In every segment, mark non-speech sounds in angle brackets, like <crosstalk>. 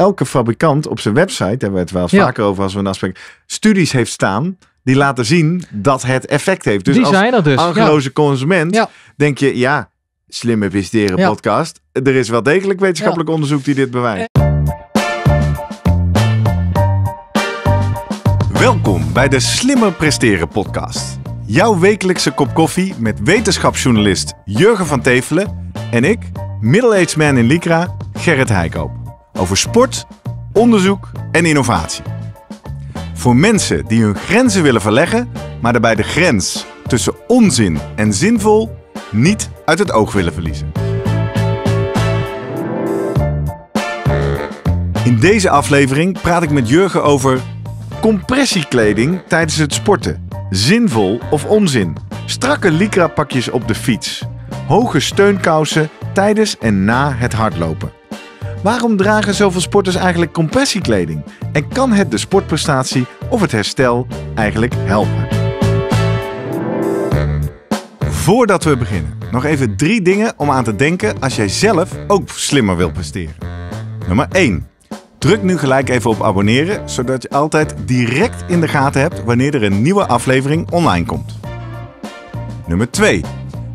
elke fabrikant op zijn website, hebben we het wel vaker over als we een afspraak, studies heeft staan die laten zien dat het effect heeft. Dus die als zijn dat dus. Angeloze consument denk je, ja, slimme presteren podcast. Er is wel degelijk wetenschappelijk onderzoek die dit bewijst. Eh. Welkom bij de Slimmer Presteren podcast. Jouw wekelijkse kop koffie met wetenschapsjournalist Jurgen van Tevelen en ik, middle-aged man in Lycra, Gerrit Heikoop over sport, onderzoek en innovatie. Voor mensen die hun grenzen willen verleggen, maar daarbij de grens tussen onzin en zinvol niet uit het oog willen verliezen. In deze aflevering praat ik met Jurgen over compressiekleding tijdens het sporten. Zinvol of onzin? Strakke lycra pakjes op de fiets. Hoge steunkousen tijdens en na het hardlopen. Waarom dragen zoveel sporters eigenlijk compressiekleding? En kan het de sportprestatie of het herstel eigenlijk helpen? Voordat we beginnen, nog even drie dingen om aan te denken als jij zelf ook slimmer wil presteren. Nummer 1. Druk nu gelijk even op abonneren, zodat je altijd direct in de gaten hebt wanneer er een nieuwe aflevering online komt. Nummer 2.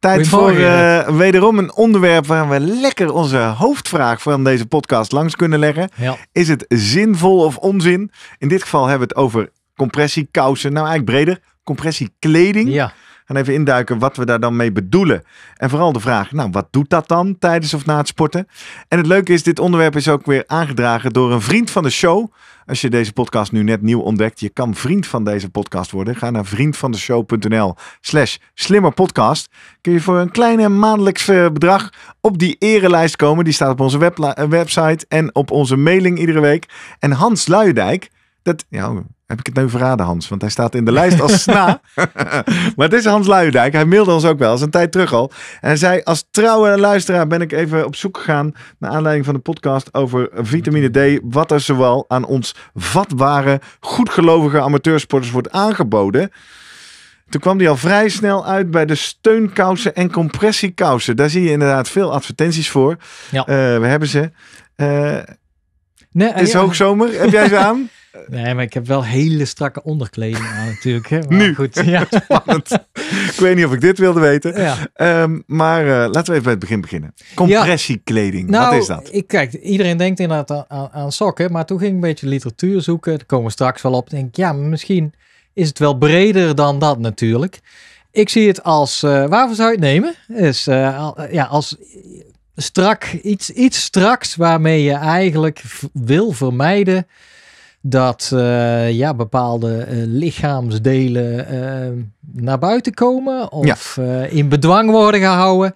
Tijd voor eh, wederom een onderwerp waar we lekker onze hoofdvraag van deze podcast langs kunnen leggen. Is het zinvol of onzin? In dit geval hebben we het over compressiekousen. Nou, eigenlijk breder, compressiekleding. Ja gaan even induiken wat we daar dan mee bedoelen. En vooral de vraag, nou, wat doet dat dan tijdens of na het sporten? En het leuke is, dit onderwerp is ook weer aangedragen door een vriend van de show. Als je deze podcast nu net nieuw ontdekt, je kan vriend van deze podcast worden. Ga naar vriendvandeshow.nl slash slimmerpodcast. Kun je voor een kleine maandelijks eh, bedrag op die erenlijst komen. Die staat op onze eh, website en op onze mailing iedere week. En Hans Luidijk, dat... Ja, heb ik het nu verraden, Hans? Want hij staat in de lijst als sna. <laughs> maar het is Hans Luijendijk. Hij mailde ons ook wel, eens een tijd terug al. En hij zei, als trouwe luisteraar ben ik even op zoek gegaan... naar aanleiding van de podcast over vitamine D... wat er zowel aan ons vatbare, goedgelovige amateursporters wordt aangeboden... Toen kwam hij al vrij snel uit bij de steunkousen en compressiekousen. Daar zie je inderdaad veel advertenties voor. Ja. Eh, we hebben ze. Uh, nee, het is eh, hoogzomer. Heb jij ze aan? <laughs> Nee, maar ik heb wel hele strakke onderkleding aan natuurlijk. Hè? nu? Goed, ja. Spannend. <laughs> ik weet niet of ik dit wilde weten. Ja. Ehm, maar eh, laten we even bij het begin beginnen. Compressiekleding, wat nou, is dat? Ik, kijk, iedereen denkt inderdaad aan, sokken. Maar toen ging ik een beetje literatuur zoeken. Daar komen we straks wel op. denk ja, misschien is het wel breder dan dat natuurlijk. Ik zie het als, eh, waarvoor zou je het nemen? Is dus, eh, ja, als strak, iets, iets straks waarmee je eigenlijk wil vermijden dat eh, ja, bepaalde eh, lichaamsdelen eh, naar buiten komen of in bedwang worden gehouden.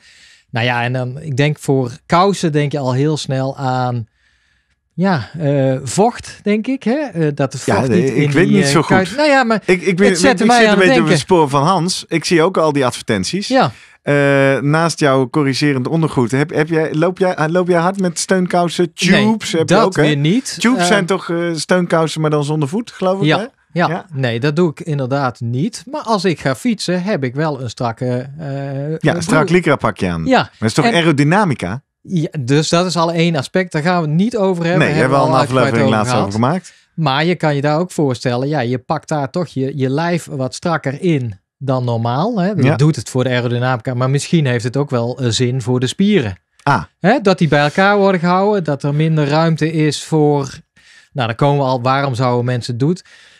Nou ja, en dan, ik denk voor kousen denk je al heel snel aan ja, vocht, denk ik. Hè? dat vocht ja, nee, niet ik weet niet zo goed. Nou ja, maar ik, ik, het zet mij ik een denken. het spoor van Hans. Ik zie ook al die advertenties. Ja. Eh, naast jouw corrigerend ondergoed, heb, heb jij, loop, jij, eh, loop jij hard met steunkousen, tubes? heb dat je ook, weer niet. Tubes eh, zijn toch uh, steunkousen, maar dan zonder voet, geloof ik? Ja. Hè? Ja, ja, nee, dat doe ik inderdaad niet. Maar als ik ga fietsen, heb ik wel een strakke. ja, een strak lycra pakje aan. Ja. Maar dat is toch aerodynamica? Ja, dus dat is al één aspect. Daar gaan we het niet over hebben. Nee, hebben we al een aflevering laatst over gemaakt. Maar je kan je daar ook voorstellen, ja, je pakt daar toch je, je lijf wat strakker in dan normaal. Hè? Dat doet het voor de aerodynamica, maar misschien heeft het ook wel eh, zin voor de spieren. Ah. Hè? Dat die bij elkaar worden gehouden, dat er minder ruimte is voor. Nou, dan komen we al, waarom zouden mensen het doen?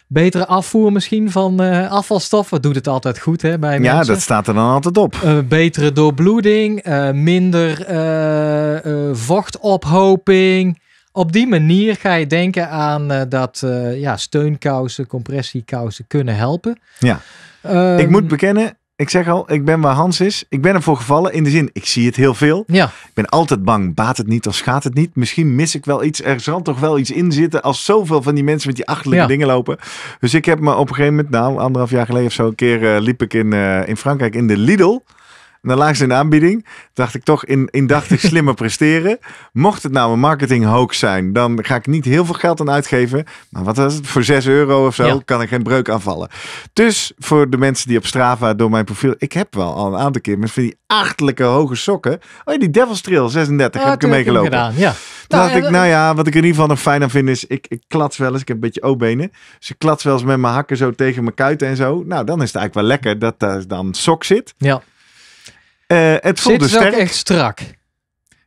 Betere afvoer misschien van uh, eh, afvalstoffen. Doet het altijd goed hè, bij mensen. Ja, dat staat er dan altijd op. Eh, betere doorbloeding, minder vochtophoping. Op die manier ga je denken aan dat ja, steunkousen, compressiekousen kunnen helpen. Ja ik ehm, moet bekennen, ik zeg al, ik ben waar Hans is. Ik ben ervoor gevallen in de zin, ik zie het heel veel. Ja. Ik ben altijd bang, baat het niet of schaadt het niet. Misschien mis ik wel iets. Er zal toch wel iets in zitten als zoveel van die mensen met die achtelijke dingen lopen. Dus ik heb me op een gegeven moment, nou anderhalf jaar geleden of zo, een keer eh, liep ik in, eh, in Frankrijk in de Lidl. En laagste in aanbieding. Dacht ik toch in, ik slimmer <laughs> presteren. Mocht het nou een marketing hoax zijn, dan ga ik niet heel veel geld aan uitgeven. Maar wat is het? Voor 6 euro of zo kan ik geen breuk aanvallen. Dus voor de mensen die op Strava door mijn profiel. Ik heb wel al een aantal keer van die achtelijke hoge sokken. Oh, die Devil's Trail 36 heb ik ermee gelopen. ja. Toen nou, dacht ik, nou ja, wat ik in ieder geval nog fijn aan vind is, ik, ik klats wel eens, ik heb een beetje O-benen. Dus ik klats wel eens met mijn hakken zo tegen mijn kuiten en zo. Nou, dan is het eigenlijk wel lekker dat daar dan sok zit. Ja. Eh, het voelde Zit echt strak.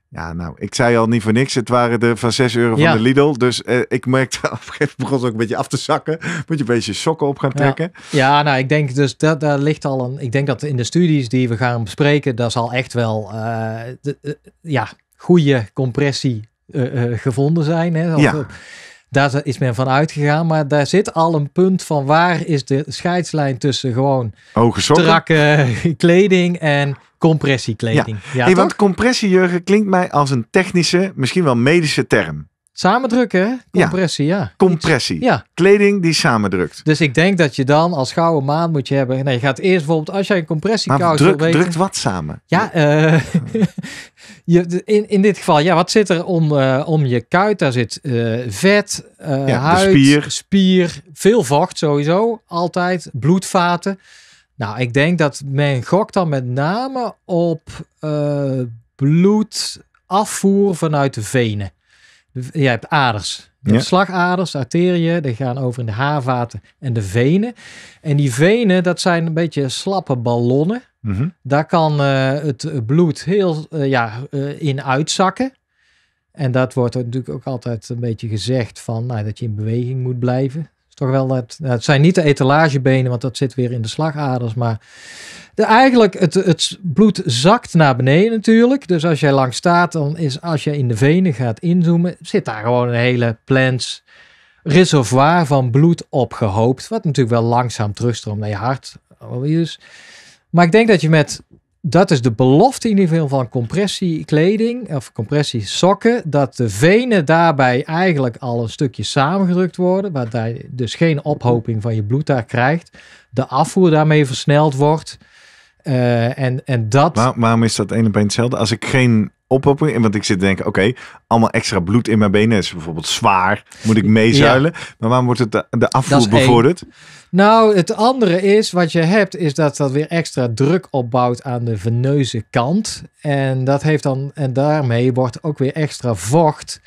Ja, nou, ik zei al niet voor niks. Het waren de van 6 euro van de Lidl. Dus eh, ik merkte <laughs> op begon ook een beetje af te zakken. Moet je een beetje sokken op gaan trekken. Ja, nou, ik denk dus dat daar ligt al een. Ik denk dat in de studies die we gaan bespreken, daar zal echt wel eh, ja, goede compressie gevonden zijn. Hè? Ja. Daar is men van uitgegaan, maar daar zit al een punt van waar is de scheidslijn tussen gewoon strakke <laughs> kleding en Compressiekleding. Ja, ja hey, want compressiejurgen klinkt mij als een technische, misschien wel medische term. Samendrukken, compressie, ja. ja. Compressie. Ja. Kleding die samendrukt. Dus ik denk dat je dan als gouden maan moet je hebben. Nee, je gaat eerst bijvoorbeeld als jij een compressiekous druk, weten, Drukt wat samen? Ja, eh, <laughs> je, in, in dit geval, ja, wat zit er om, eh, om je kuit? Daar zit eh, vet, huid, spier, veel vocht sowieso, altijd, bloedvaten. Nou, ik denk dat men gokt dan met name op uh, bloedafvoer vanuit de venen. Je hebt aders. Je slagaders, arteriën, die gaan over in de haarvaten en de venen. En die venen, dat zijn een beetje slappe ballonnen. Mhm. Daar kan eh, het bloed heel eh, ja, in uitzakken. En dat wordt natuurlijk ook altijd een beetje gezegd van nou, dat je in beweging moet blijven toch wel het, het zijn niet de etalagebenen, want dat zit weer in de slagaders. Maar de, eigenlijk, het, het bloed zakt naar beneden natuurlijk. Dus als jij lang staat, dan is als je in de venen gaat inzoomen, zit daar gewoon een hele plans reservoir van bloed opgehoopt. Wat natuurlijk wel langzaam terugstroomt naar je hart. Maar ik denk dat je met dat is de belofte in ieder geval van compressiekleding of compressiesokken. Dat de venen daarbij eigenlijk al een stukje samengedrukt worden. waarbij je dus geen ophoping van je bloed daar krijgt. De afvoer daarmee versneld wordt. Eh, en, en dat... waarom is dat ene bij hetzelfde? Als ik geen en Want ik zit te denken, oké, allemaal extra bloed in mijn benen is bijvoorbeeld zwaar. Moet ik meezuilen? Maar waarom wordt het de, afvoer bevorderd? Nou, het andere is, wat je hebt, is dat dat weer extra druk opbouwt aan de veneuze kant. En, dat heeft dan, en daarmee wordt ook weer extra vocht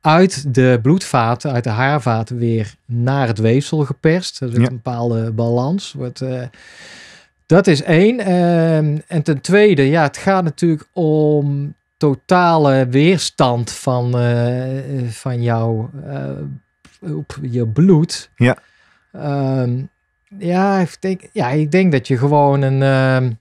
uit de bloedvaten, uit de haarvaten weer naar het weefsel geperst. Dat is een bepaalde balans. Wordt, eh, dat is één. Ehm, en ten tweede, ja, het gaat natuurlijk om totale weerstand van, eh, van jouw eh, op je bloed. Ja. Ehm, ja, ik denk, ja, ik denk dat je gewoon een ehm,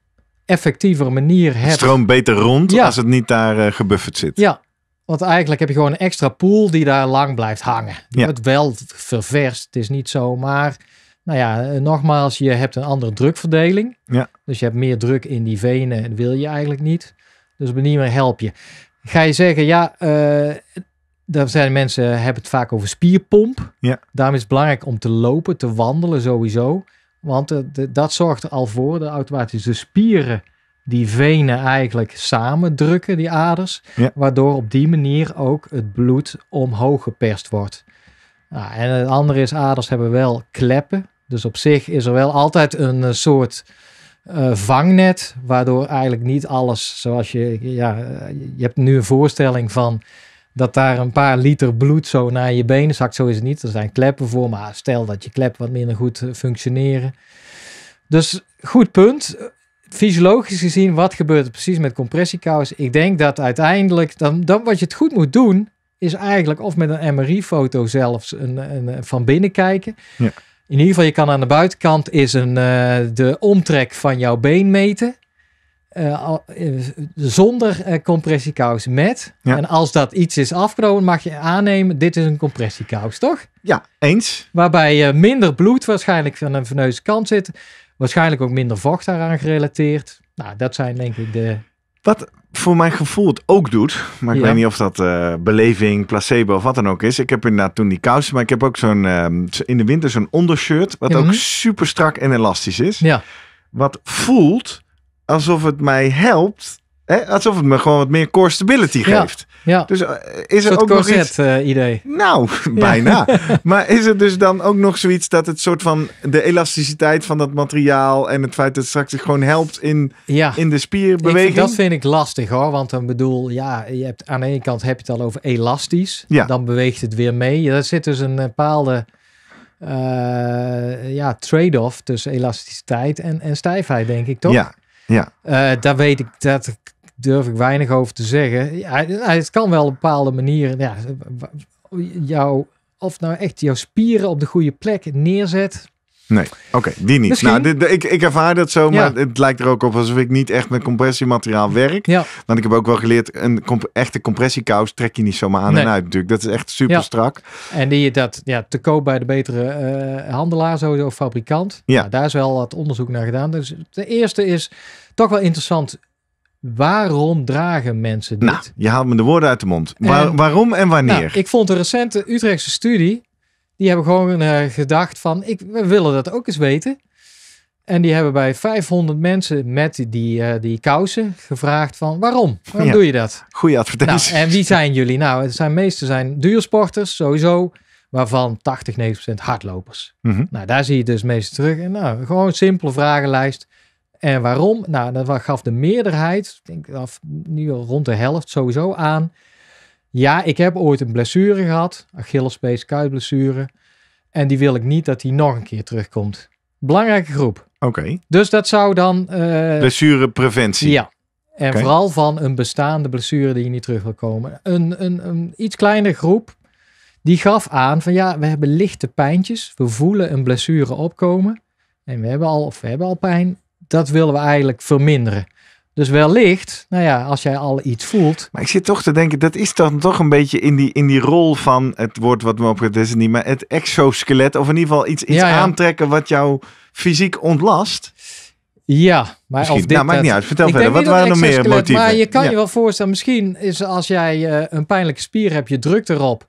effectievere manier hebt. Stroom beter rond ja. als het niet daar eh, gebufferd zit. Ja, want eigenlijk heb je gewoon een extra pool die daar lang blijft hangen. Ja. Het wel ververst, het is niet zo, maar nou ja, nogmaals, je hebt een andere drukverdeling. Ja. Dus je hebt meer druk in die venen en wil je eigenlijk niet. Dus op een manier help je. Ga je zeggen, ja, eh, daar zijn mensen hebben het vaak over spierpomp. Ja. Daarom is het belangrijk om te lopen, te wandelen sowieso. Want eh, dat zorgt er al voor, de automatisch de spieren die venen eigenlijk samen drukken, die aders. Ja. Waardoor op die manier ook het bloed omhoog geperst wordt. Nou, en het andere is, aders hebben wel kleppen. Dus op zich is er wel altijd een eh, soort eh, vangnet, waardoor eigenlijk niet alles zoals je, ja, eh, je hebt nu een voorstelling van dat daar een paar liter bloed zo naar je benen zakt. Zo is het niet. Er zijn kleppen voor, maar stel dat je klep wat minder goed eh, functioneren. Dus goed punt. Fysiologisch gezien, wat gebeurt er precies met compressiekous? Ik denk dat uiteindelijk, dan, dan wat je het goed moet doen, is eigenlijk of met een MRI-foto zelfs een, een, van binnen kijken. Ja. In ieder geval, je kan aan de buitenkant is een, eh, de omtrek van jouw been meten. Eh, eh, zonder uh, compressiekous met. En als dat iets is afgenomen, mag je aannemen, dit is een compressiekous, toch? Ja, eens. Waarbij uh, minder bloed waarschijnlijk van een veneuze kant zit. Waarschijnlijk ook minder vocht daaraan gerelateerd. Nou, dat zijn denk ik de... Wat, voor mijn gevoel het ook doet. Maar ik weet niet of dat eh, beleving, placebo of wat dan ook is. Ik heb inderdaad toen die kousen, maar ik heb ook zo'n ehm, in de winter zo'n ondershirt. Wat ook mhm. super strak en elastisch is. Ja. Wat voelt alsof het mij helpt. Hè? Alsof het me gewoon wat meer core stability geeft. Ja. Dus eh, is er ook nog iets... Eh, idee. Nou, <laughs> bijna. <laughs> maar is er dus dan ook nog zoiets dat het soort van de elasticiteit van dat materiaal en het feit dat het straks gewoon helpt in, ja. in de spierbeweging? dat vind ik lastig hoor, want dan bedoel, ja, je hebt, aan de ene kant heb je het al over elastisch. Ja. Dan beweegt het weer mee. Daar zit dus een eh, bepaalde... ja, trade-off tussen elasticiteit en, en stijfheid, denk ik toch? Ja, ja. daar weet ik, dat durf ik weinig over te zeggen. Ja, nou, het kan wel op bepaalde manieren. Ja, jou, of nou echt jouw spieren op de goede plek neerzet. Nee, oké, die niet. Nou, dit, ik, ik ervaar dat zo, maar het lijkt er ook op alsof ik niet echt met compressiemateriaal werk. Ja. Want ik heb ook wel geleerd, een comp echte compressiekous trek je niet zomaar aan en uit natuurlijk. Dat is echt super strak. En die je dat ja, te koop bij de betere uh, handelaar, sowieso fabrikant. Ja. Nou, daar is wel wat onderzoek naar gedaan. Dus de eerste is toch wel interessant Waarom dragen mensen dit? Nou, je haalt me de woorden uit de mond. waarom en nou, wanneer? ik vond een recente Utrechtse studie. Die hebben gewoon uh, gedacht van, ik, we willen dat ook eens weten. En die hebben bij 500 mensen met die, eh, die kousen gevraagd van waarom? Waarom doe je dat? Goeie advertentie. Nou, en wie zijn jullie? Nou, het zijn meeste zijn duursporters sowieso, waarvan 80, 90 hardlopers. Mhm. Nou, daar zie je dus meestal terug. En nou, gewoon een simpele vragenlijst. En waarom? Nou, dat gaf de meerderheid, ik denk af nu al rond de helft sowieso aan. Ja, ik heb ooit een blessure gehad, Achillespees kuitblessure. En die wil ik niet dat die nog een keer terugkomt. Belangrijke groep. Oké. Dus dat zou dan... Uh, Blessurepreventie. Ja. En vooral van een bestaande blessure die je niet terug wil komen. Een, een, een iets kleinere groep, die gaf aan van ja, we hebben lichte pijntjes. We voelen een blessure opkomen. En we hebben al, of we hebben al pijn dat willen we eigenlijk verminderen. Dus wellicht, nou ja, als jij al iets voelt. Maar ik zit toch te denken, dat is dan toch een beetje in die, in die rol van het woord wat me opgezet is het niet, maar het exoskelet. Of in ieder geval iets, iets aantrekken wat jou fysiek ontlast. Ja, maar als dit, nou, maakt niet uit. Vertel verder. Wat waren nog meer motieven? Maar je kan je wel voorstellen, misschien is als jij eh, een pijnlijke spier hebt, je drukt erop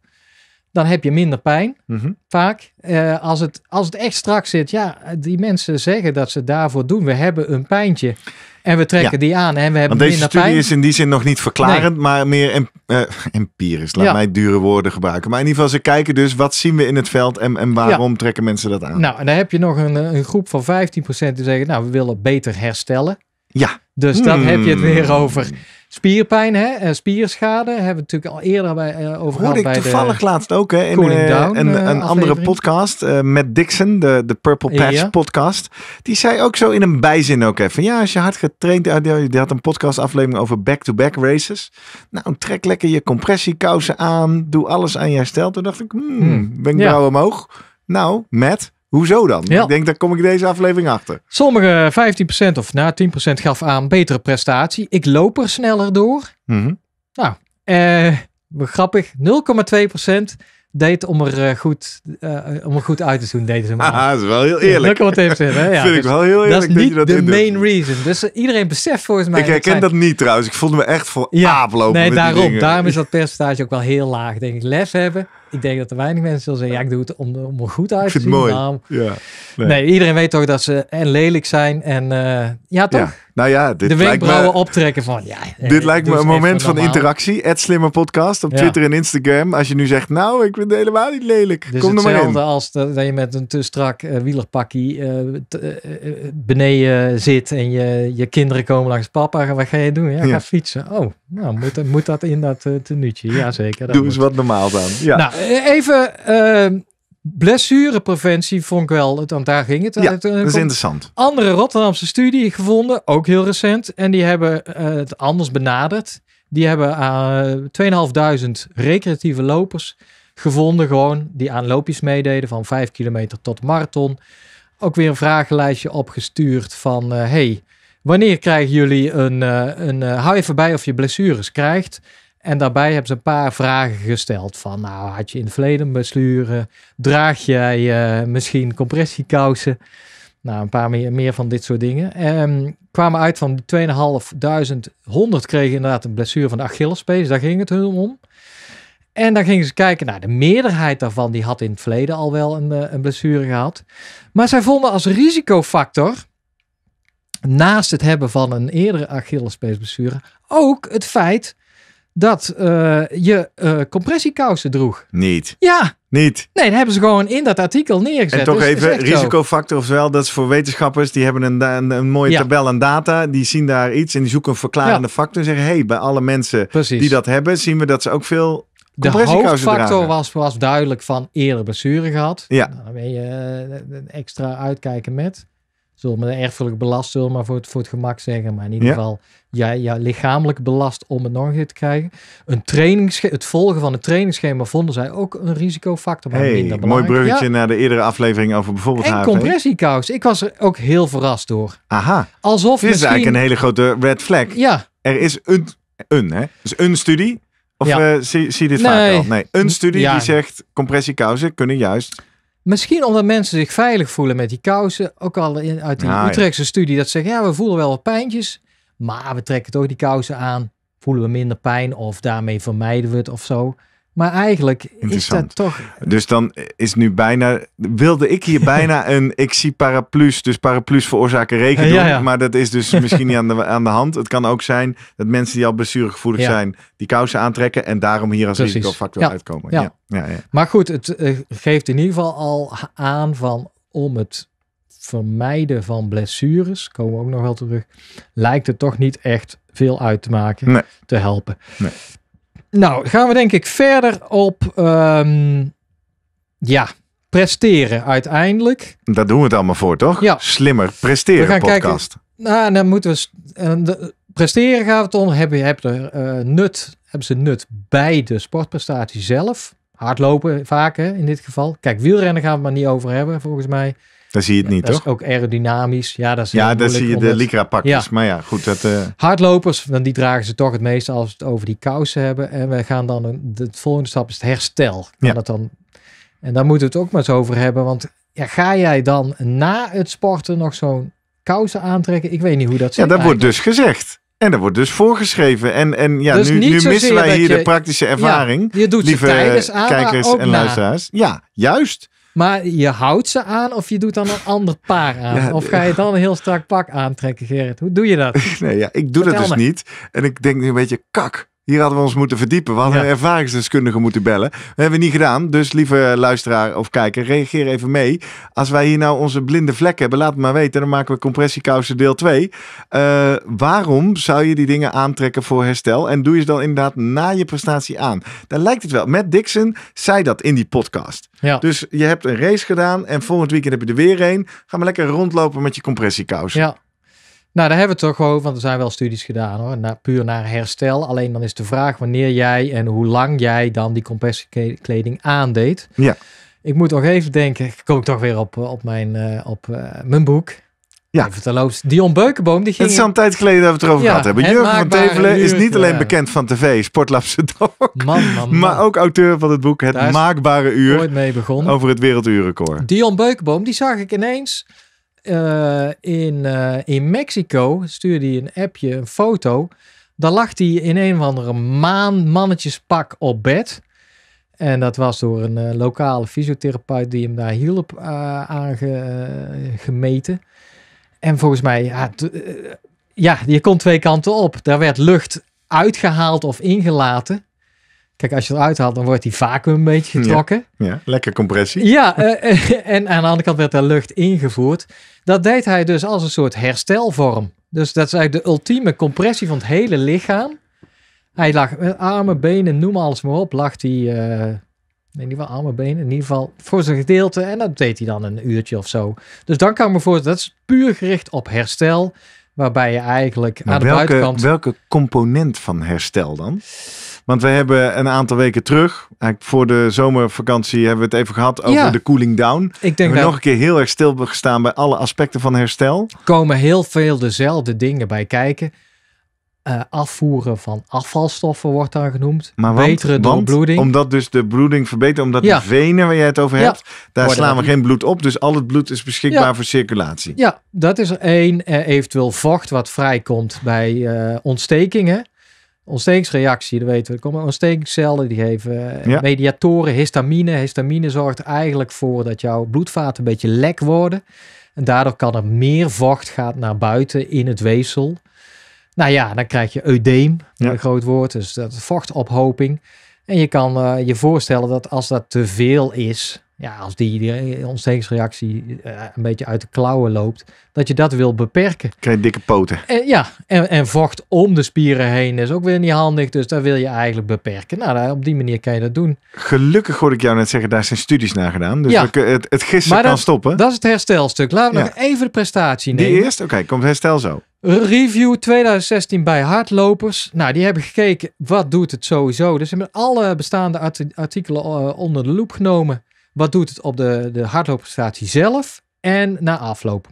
dan heb je minder pijn, mhm. vaak. Eh, als, het, als het echt strak zit, ja, die mensen zeggen dat ze daarvoor doen. We hebben een pijntje en we trekken die aan en we hebben minder pijn. deze studie is in die zin nog niet verklarend, maar meer eh, empirisch. Laat mij dure woorden gebruiken. Maar in ieder geval, ze kijken dus, wat zien we in het veld en, en waarom trekken mensen dat aan? Nou, en dan heb je nog een, een groep van 15% die zeggen, nou, we willen beter herstellen. Ja. Dus hmm. dan heb je het hmm. weer over Spierpijn hè, en eh, spierschade hebben we natuurlijk al eerder bij, eh, over gehad. Hoorde ik toevallig laatst ook hè, in eh, een, een andere podcast met Dixon, de, de Purple Patch podcast. Die zei ook zo in een bijzin ook even. Ja, als je hard getraind, die had een podcast aflevering over back-to-back races. Nou, trek lekker je compressiekousen aan. Doe alles aan je herstel. Toen dacht ik, hmm, hmm. ben ik ja. omhoog. Nou, met Hoezo dan? Ja. Ik denk, daar kom ik deze aflevering achter. Sommige 15% of na 10% gaf aan betere prestatie. Ik loop er sneller door. Mhm. Nou, eh, grappig. 0,2% deed om er, eh, goed, eh, om er goed uit te doen, deden ze maar. Ah, <laughs> dat is wel heel eerlijk. Ja, even Hè? Ja, <laughs> Vind ik dus wel heel eerlijk dat is niet de main reason. Dus eh, iedereen beseft volgens mij... Ik herken dat, niet trouwens. Ik voelde me echt voor ja, daarom. Daarom is dat percentage ook wel heel laag, denk ik. Les hebben ik denk dat er weinig mensen zullen zeggen, ja, ik doe het om, om er goed uit te zien. Mooi. ja, nee. iedereen weet toch dat ze en lelijk zijn en eh, ja, toch? Nou ja, dit de wenkbrauwen optrekken van ja. Eh, dit lijkt me een moment van interactie. Het slimme Podcast op Twitter en Instagram. Als je nu zegt, nou, ik vind het helemaal niet lelijk. Dus Kom er maar in. als de, dat je met een te strak uh, wielerpakkie beneden zit en je, je kinderen komen langs papa. Wat ga je doen? Ja, ga fietsen. Oh, nou, moet, moet dat in dat tenuutje? zeker Doe moet. eens wat normaal dan. Ja. Nou, eh, even eh, blessurepreventie vond ik wel, want daar ging het. Ja, eh, dat is interessant. Andere Rotterdamse studie gevonden, ook heel recent. En die hebben het anders benaderd. Die hebben uh, 2.500 recreatieve lopers gevonden gewoon. Die aan loopjes meededen van 5 kilometer tot marathon. Ook weer een vragenlijstje opgestuurd van... hey, wanneer krijgen jullie een... Uh, een hou even bij of je blessures krijgt. En daarbij hebben ze een paar vragen gesteld van, nou had je in het verleden besluren, draag jij eh, misschien compressiekousen? Nou, een paar meer, meer van dit soort dingen. Um, kwamen uit van 2.500, 100 kregen inderdaad een blessure van de Achillespees, daar ging het hun om. En dan gingen ze kijken, nou de meerderheid daarvan die had in het verleden al wel een, eh, een blessure gehad. Maar zij vonden als risicofactor naast het hebben van een eerdere Achillespeesblessure ook het feit dat eh, je uh, compressiekousen droeg. Niet. Ja. Niet. Nee, dat hebben ze gewoon in dat artikel neergezet. En toch dus even risicofactor, ofwel, dat is voor wetenschappers, die hebben een, een, mooie tabel en data, die zien daar iets en die zoeken een verklarende factor en zeggen, hey, bij alle mensen die dat hebben, zien we dat ze ook veel de hoofdfactor was, was duidelijk van eerder blessure gehad. Ja. Nou, dan ben je eh, extra uitkijken met zullen we erfelijk belast, zullen we maar voor het, voor het gemak zeggen. Maar in ieder geval, ja, ja, lichamelijk belast om het nog te krijgen. Een het volgen van het trainingsschema vonden zij ook een risicofactor, maar minder Mooi bruggetje naar de eerdere aflevering over bijvoorbeeld En HV. compressiekous. Ik was er ook heel verrast door. Aha. Alsof Dit is eigenlijk een hele grote red flag. Ja. Er is een, een hè? Dus een studie. Of eh, zie, zie dit vaak wel? Nee, een studie die zegt compressiekousen kunnen juist Misschien omdat mensen zich veilig voelen met die kousen. Ook al in, uit die nou Utrechtse studie dat ze zeggen, ja, we voelen wel wat pijntjes. Maar we trekken toch die kousen aan. Voelen we minder pijn of daarmee vermijden we het of zo. Maar eigenlijk is dat toch. Dus dan is nu bijna. Wilde ik hier <laughs> bijna een. Ik zie paraplu's, dus paraplu's veroorzaken regen. Ja, Maar dat is dus <laughs> misschien niet aan de, aan de hand. Het kan ook zijn dat mensen die al blessuregevoelig zijn. die kousen aantrekken en daarom hier als Precies. risicofactor uitkomen. Ja. Ja. Maar goed, het eh, geeft in ieder geval al aan van. om het vermijden van blessures. komen we ook nog wel terug. lijkt het toch niet echt veel uit te maken. te helpen. Nee. Nou, gaan we denk ik verder op ehm, ja, presteren uiteindelijk. Daar doen we het allemaal voor, toch? Ja. Slimmer presteren we gaan podcast. Kijken, nou, dan moeten we... Eh, presteren gaat het om, hebben, hebben er, eh, nut, hebben ze nut bij de sportprestatie zelf? Hardlopen vaker in dit geval. Kijk, wielrennen gaan we het maar niet over hebben volgens mij. Daar zie je het niet, dat toch? Is ook aerodynamisch. Ja, dat is ja daar zie je de Lycra pakjes. Maar ja, goed. Dat, uh... Hardlopers, dan die dragen ze toch het meeste als het over die kousen hebben. En wij gaan dan, een, de volgende stap is het herstel. Kan ja. dat dan, en daar moeten we het ook maar eens over hebben. Want ja, ga jij dan na het sporten nog zo'n kousen aantrekken? Ik weet niet hoe dat zit. Ja, dat wordt dus gezegd. En dat wordt dus voorgeschreven. En, en ja, dus nu, nu missen wij hier de praktische ervaring. je doet lieve tijdens aan, kijkers en na. luisteraars. Ja, juist. Maar je houdt ze aan of je doet dan een ander paar aan? of ga je dan een heel strak pak aantrekken, Gerrit? Hoe doe je dat? <laughs> Nee, ja, ik doe dat dus niet. En ik denk nu een beetje, kak, hier hadden we ons moeten verdiepen. We hadden ervaringsdeskundigen moeten bellen. Dat hebben we niet gedaan. Dus lieve luisteraar of kijker, reageer even mee. Als wij hier nou onze blinde vlek hebben, laat het maar weten. Dan maken we compressiekousen deel 2. Eh, waarom zou je die dingen aantrekken voor herstel? En doe je ze dan inderdaad na je prestatie aan? Daar lijkt het wel. Matt Dixon zei dat in die podcast. Dus je hebt een race gedaan en volgend weekend heb je er weer een. Ga maar lekker rondlopen met je compressiekousen. Ja. Nou, daar hebben we toch over, want er zijn wel studies gedaan hoor, naar, puur naar herstel. Alleen dan is de vraag wanneer jij en hoe lang jij dan die compressiekleding aandeed. Ja. Ik moet nog even denken, ik kom toch weer op, op, mijn, eh, op eh, mijn boek. Ja. Verteloops. Dion Beukenboom, die ging... Het is al een tijd geleden dat we het erover gehad hebben. Jurgen van Tevelen is niet alleen bekend van tv, sportlabs man, man, <laughs> maar ook auteur van het boek Het Maakbare Uur. Nooit mee begonnen. Over het werelduurrecord. Dion Beukenboom, die zag ik ineens eh, in, eh, in Mexico stuurde hij een appje, een foto. Daar lag hij in een of andere maan mannetjespak op bed. En dat was door een eh, lokale fysiotherapeut die hem daar hielp aangemeten. en volgens mij, ja, je kon twee kanten op. Daar werd lucht uitgehaald of ingelaten. Kijk, als je eruit haalt, dan wordt die vacuüm een beetje getrokken. Ja, lekker compressie. Ja, eh, eh, en aan de andere kant werd er lucht ingevoerd. Dat deed hij dus als een soort herstelvorm. Dus dat is eigenlijk de ultieme compressie van het hele lichaam. Hij lag met eh, armen, benen, noem alles maar op, lag hij... Uh, in ieder geval armen, benen, in ieder geval voor zijn gedeelte. En dat deed hij dan een uurtje of zo. Dus dan kan ik me voorstellen, dat is puur gericht op herstel. Waarbij je eigenlijk aan de buitenkant... Welke component van herstel dan? Want we hebben een aantal weken terug, eigenlijk voor de zomervakantie, hebben we het even gehad over de cooling down. Ik denk dat we nog een keer heel erg stil gestaan bij alle aspecten van herstel. Komen heel veel dezelfde dingen bij kijken. Eh, afvoeren van afvalstoffen wordt daar genoemd. Maar Betere doorbloeding. omdat dus de bloeding verbetert, omdat de venen waar jij het over hebt, daar slaan we geen bloed op. Dus al het bloed is beschikbaar voor circulatie. Ja, dat is er één. Eh, eventueel vocht wat vrijkomt bij eh, ontstekingen ontstekingsreactie, dat weten we. Er komen ontstekingscellen, die geven eh, mediatoren, histamine. Histamine zorgt eigenlijk voor dat jouw bloedvaten een beetje lek worden. En daardoor kan er meer vocht gaat naar buiten in het weefsel. Nou ja, dan krijg je eudeem, een groot woord, dus dat vochtophoping. En je kan eh, je voorstellen dat als dat te veel is, ja, als die, die ontstekingsreactie eh, een beetje uit de klauwen loopt, dat je dat wil beperken. Krijg je dikke poten. En, ja, en, en vocht om de spieren heen is ook weer niet handig, dus dat wil je eigenlijk beperken. Nou, op die manier kan je dat doen. Gelukkig hoorde ik jou net zeggen, daar zijn studies naar gedaan, dus het, het gisteren kan stoppen. dat is het herstelstuk. Laten we nog even de prestatie nemen. Die eerst? Oké, komt herstel zo. Review 2016 bij hardlopers. Nou, die hebben gekeken, wat doet het sowieso? Dus ze hebben alle bestaande artikelen eh, onder de loep genomen. Wat doet het op de, de hardloopprestatie zelf en na afloop?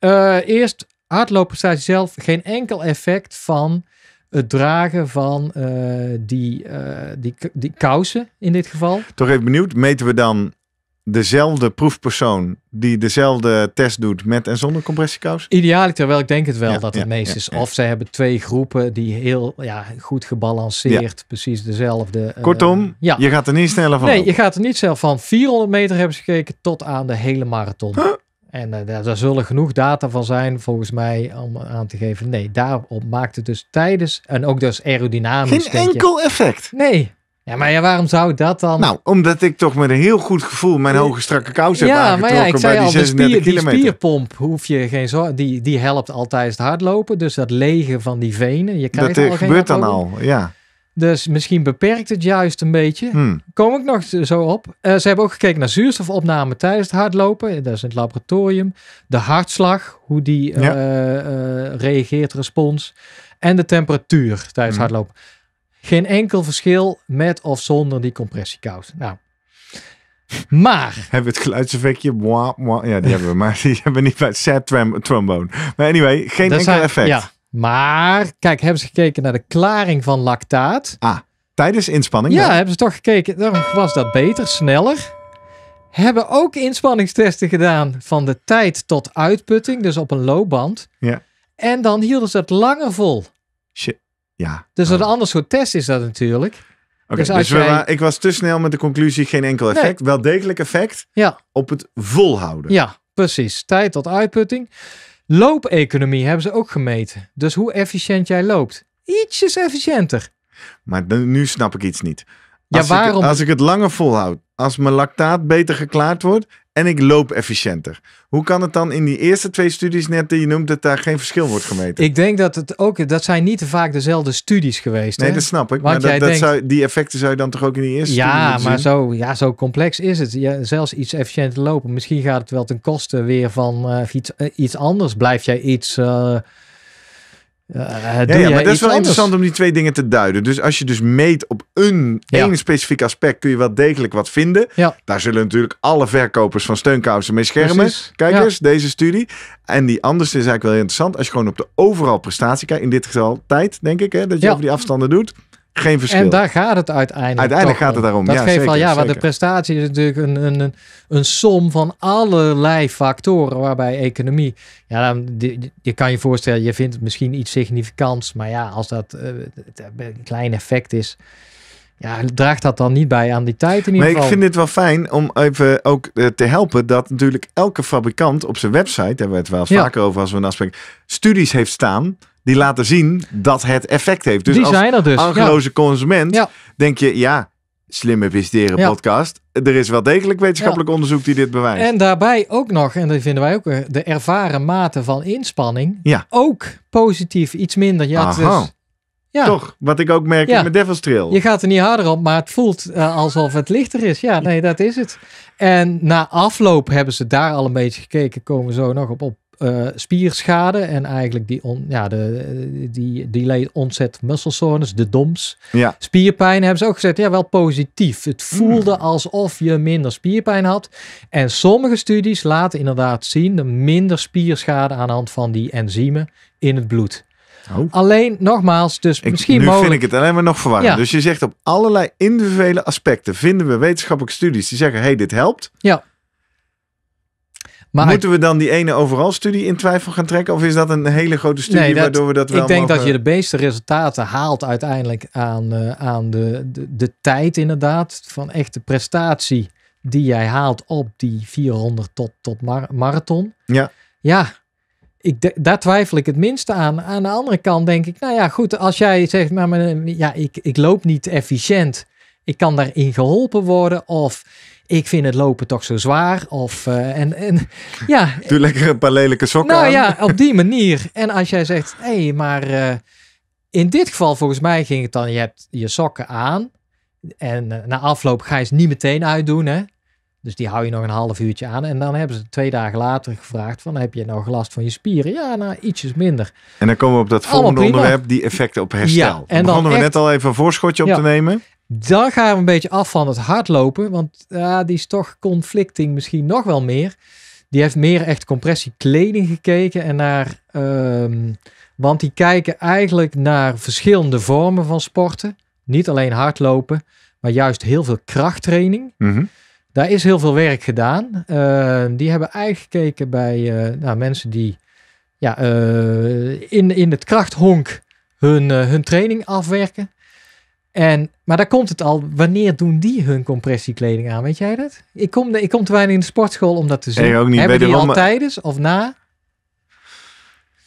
Uh, eerst hardloopprestatie zelf, geen enkel effect van het dragen van eh, die, eh, die, die kousen in dit geval. Toch even benieuwd, meten we dan dezelfde proefpersoon die dezelfde test doet met en zonder compressiekous? Idealiter wel, ik denk het wel dat het meest is. Of zij hebben twee groepen die heel ja, goed gebalanceerd, precies dezelfde. Eh, Kortom, je gaat er niet sneller van. Nee, je gaat er niet zelf van. 400 meter hebben ze gekeken tot aan de hele marathon. En eh, daar, zullen genoeg data van zijn, volgens mij, om aan te geven. Nee, daarop maakt het dus tijdens en ook dus aerodynamisch. Geen enkel effect. Nee, ja, maar ja, waarom zou ik dat dan? Nou, omdat ik toch met een heel goed gevoel mijn hoge strakke kous heb ja, maar ja, ik die, die spierpomp hoef je geen zorg, die, die helpt altijd het hardlopen. Dus dat legen van die venen, je krijgt dat eh, gebeurt dan al, ja. Dus misschien beperkt het juist een beetje. Hmm. Kom ik nog zo op. Eh, ze hebben ook gekeken naar zuurstofopname tijdens het hardlopen. Eh, dat is in het laboratorium. De hartslag, hoe die reageert, respons. En de temperatuur tijdens hmm. hardlopen. Geen enkel verschil met of zonder die compressiekous. Nou, maar. <laughs> Hebben we het geluidseffectje? Ja, die hebben we, maar die hebben we niet bij het sad trombone. Maar anyway, geen dat enkel zijn, effect. Ja, maar, kijk, hebben ze gekeken naar de klaring van lactaat. Ah, tijdens inspanning? Ja, hebben ze toch gekeken. Daarom was dat beter, sneller. Hebben ook inspanningstesten gedaan van de tijd tot uitputting, dus op een loopband. Ja. En dan hielden ze het langer vol. Shit. Ja. Dus een oh. ander soort test is dat natuurlijk. Oké, dus, dus ik was te snel met de conclusie geen enkel effect. Wel degelijk effect ja. op het volhouden. Ja, precies. Tijd tot uitputting. Loopeconomie hebben ze ook gemeten. Dus hoe efficiënt jij loopt. Ietsjes efficiënter. Maar nu snap ik iets niet. Als ja, waarom? Ik, als ik het langer volhoud, als mijn lactaat beter geklaard wordt en ik loop efficiënter. Hoe kan het dan in die eerste twee studies net die je noemt dat daar geen verschil wordt gemeten? Ik denk dat het ook, dat zijn niet te vaak dezelfde studies geweest. Nee, dat snap ik. maar dat, denkt, zou, die effecten zou je dan toch ook in die eerste ja, maar Zo, ja, zo complex is het. Ja, zelfs iets efficiënter lopen. Misschien gaat het wel ten koste weer van eh, iets, eh, iets anders. Blijf jij iets... Eh, eh, eh, ja, maar dat is wel interessant om die twee dingen te duiden. Dus als je dus meet op een ja. één specifiek aspect, kun je wel degelijk wat vinden. Ja. Daar zullen natuurlijk alle verkopers van steunkousen mee schermen. Kijk eens, deze studie. En die andere is eigenlijk wel interessant. Als je gewoon op de overal prestatie kijkt, in dit geval tijd, denk ik, hè, dat je over die afstanden doet. Geen verschil. En daar gaat het uiteindelijk. Uiteindelijk gaat het daarom. Dat ja, geeft al ja, want de prestatie is natuurlijk een, een, een, som van allerlei factoren waarbij economie. Ja, je kan je voorstellen, je vindt het misschien iets significants, maar ja, als dat eh, een klein effect is. Ja, draagt dat dan niet bij aan die tijd in ieder geval? Nee, ik vind dit wel fijn om even ook eh, te helpen dat natuurlijk elke fabrikant op zijn website, daar hebben we het wel vaker over als we een afspraak, studies heeft staan die laten zien dat het effect heeft. Dus die als zijn er dus. consument denk je, ja, slimme investeren podcast. Er is wel degelijk wetenschappelijk onderzoek die dit bewijst. En daarbij ook nog, en dat vinden wij ook, eh, de ervaren mate van inspanning. Ook positief, iets minder. Ja, dus, ja. Toch, wat ik ook merk ja. met Devil's Trail. Je gaat er niet harder op, maar het voelt eh, alsof het lichter is. Ja, nee, dat is het. En na afloop hebben ze daar al een beetje gekeken. Komen we zo nog op, op eh, spierschade en eigenlijk die, on, ja, de, die delayed onset muscle de DOMS. Ja. Spierpijn hebben ze ook gezegd, ja wel positief. Het hmm. voelde alsof je minder spierpijn had. En sommige studies laten inderdaad zien de minder spierschade aan de hand van die enzymen in het bloed. Oh. Alleen nogmaals, dus misschien nu vind ik het alleen maar nog verwarrend. Dus je zegt op allerlei individuele aspecten vinden we wetenschappelijke studies die zeggen: hey, dit helpt. Ja. Maar Moeten we dan die ene overal studie in twijfel gaan trekken? Of is dat een hele grote studie waardoor we dat wel Ik denk dat je de beste resultaten haalt uiteindelijk aan, eh, aan de, de, de, tijd inderdaad. Van echte prestatie die jij haalt op die 400 tot, tot marathon. Ja. Ja, ik, daar twijfel ik het minste aan. Aan de andere kant denk ik, nou ja, goed, als jij zegt, maar, maar ja, ik, ik loop niet efficiënt. Ik kan daarin geholpen worden of ik vind het lopen toch zo zwaar. Of, eh, en, en, <laughs> ja. Doe lekker een paar lelijke sokken nou, ja, op die manier. En als jij zegt, hé, hey, maar eh, in dit geval volgens mij ging het dan, je hebt je sokken aan. En eh, na afloop ga je ze niet meteen uitdoen, hè. Dus die hou je nog een half uurtje aan. En dan hebben ze twee dagen later gevraagd van heb je nou last van je spieren? Ja, nou ietsjes minder. En dan komen we op dat volgende onderwerp, die effecten op herstel. en dan Begonnen we net al even een voorschotje op te nemen. Dan gaan we een beetje af van het hardlopen, want uh, die is toch conflicting misschien nog wel meer. Die heeft meer echt compressiekleding gekeken en naar... Um, want die kijken eigenlijk naar verschillende vormen van sporten. Niet alleen hardlopen, maar juist heel veel krachttraining. Mhm. Daar is heel veel werk gedaan. Ehm, die hebben eigenlijk gekeken bij eh, nou, mensen die ja, eh, in, in het krachthonk hun, eh, hun training afwerken. En, maar daar komt het al. Wanneer doen die hun compressiekleding aan? Weet jij dat? Ik kom, ik kom te weinig in de sportschool om dat te zien. Heb ook niet. die al tijdens of na?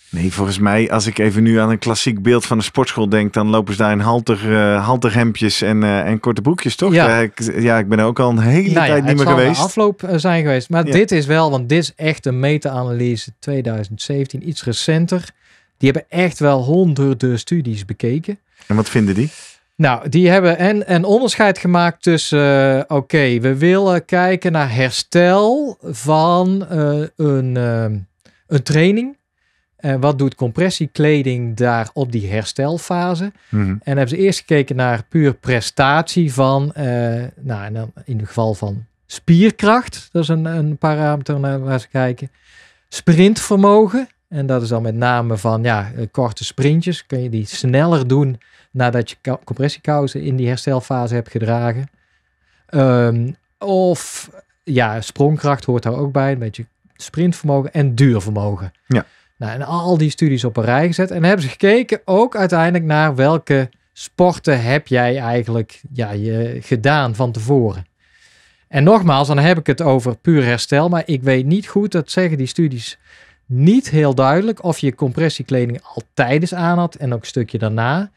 Nee, volgens mij, als ik even nu aan een klassiek beeld van de sportschool denk, dan lopen ze daar in halter, uh, en, eh, en korte broekjes, toch? Ja. ik, ja, ik ben ook al een hele nou tijd niet meer geweest. Het afloop eh, zijn geweest. Maar dit is wel, want dit is echt een meta-analyse 2017, iets recenter. Die hebben echt wel honderden studies bekeken. En wat vinden die? Nou, die hebben en, en onderscheid gemaakt tussen, eh, oké, we willen kijken naar herstel van eh, een, eh, een training. En wat doet compressiekleding daar op die herstelfase? Mhm. En hebben ze eerst gekeken naar puur prestatie van, nou, in het geval van spierkracht. Dat is een, een parameter naar waar ze kijken. Sprintvermogen. En dat is dan met name van, ja, korte sprintjes. Kun je die sneller doen nadat je compressiekousen in die herstelfase hebt gedragen. Ehm, of ja, sprongkracht hoort daar ook bij. Een beetje sprintvermogen en duurvermogen. Ja. Nou, en al die studies op een rij gezet. En hebben ze gekeken ook uiteindelijk naar welke sporten heb jij eigenlijk ja, je gedaan van tevoren. En nogmaals, dan heb ik het over puur herstel. Maar ik weet niet goed, dat zeggen die studies niet heel duidelijk, of je compressiekleding al tijdens aan had en ook een stukje daarna.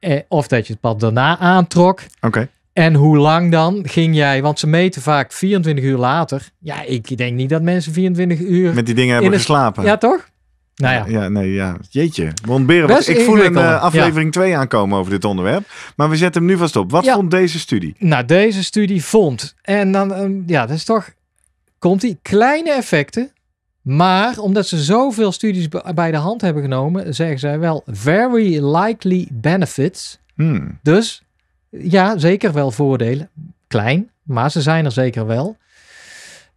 Eh, of dat je het pad daarna aantrok. Oké. En hoe lang dan ging jij? Want ze meten vaak 24 uur later. Ja, ik denk niet dat mensen 24 uur. Met die dingen hebben geslapen. Ja, toch? Nou ja. ja. nee, ja. Jeetje. ik voel een eh, aflevering 2 aankomen over dit onderwerp. Maar we zetten hem nu vast op. Wat vond deze studie? Nou, deze studie vond. En dan, ehm, ja, dat is toch. Komt die kleine effecten maar omdat ze zoveel studies bij de hand hebben genomen, zeggen zij wel very likely benefits. Hmm. Dus ja, zeker wel voordelen. Klein, maar ze zijn er zeker wel.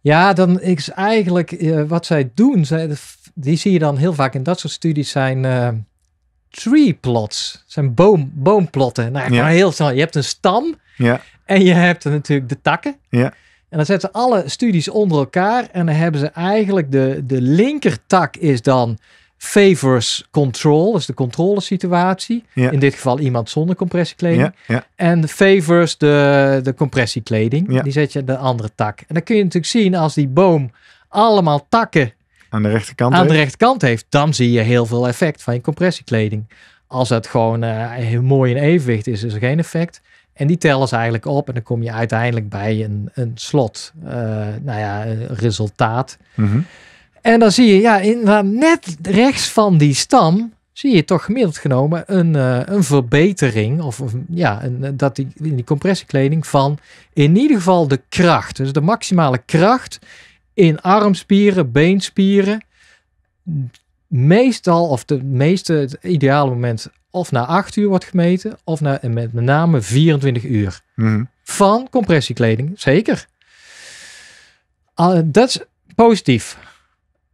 Ja, dan is eigenlijk eh, wat zij doen, zij, die zie je dan heel vaak in dat soort studies zijn uh, tree plots, zijn boom, boomplotten. Nou, ja. heel snel. Je hebt een stam ja. en je hebt natuurlijk de takken. Ja. En dan zetten ze alle studies onder elkaar. En dan hebben ze eigenlijk de, de linkertak is dan favors control, dus de controlesituatie. Ja. In dit geval iemand zonder compressiekleding. Ja, En favors de, de compressiekleding. Die zet je de andere tak. En dan kun je natuurlijk zien als die boom allemaal takken aan de rechterkant, aan heeft. De rechterkant heeft, dan zie je heel veel effect van je compressiekleding. Als het gewoon eh, heel mooi in evenwicht is, is er geen effect. En die tellen ze eigenlijk op en dan kom je uiteindelijk bij een, een slot, uh, nou ja, resultaat. Mhm. En dan zie je, ja, in, nou, net rechts van die stam zie je toch gemiddeld genomen een, eh, een verbetering, of, of ja, een, eh, dat die, in die compressiekleding van in ieder geval de kracht, dus de maximale kracht in armspieren, beenspieren, meestal of de meeste, het ideale moment of na 8 uur wordt gemeten, of na, met, met name 24 uur. Mhm. Van compressiekleding, zeker. Ah, dat is positief.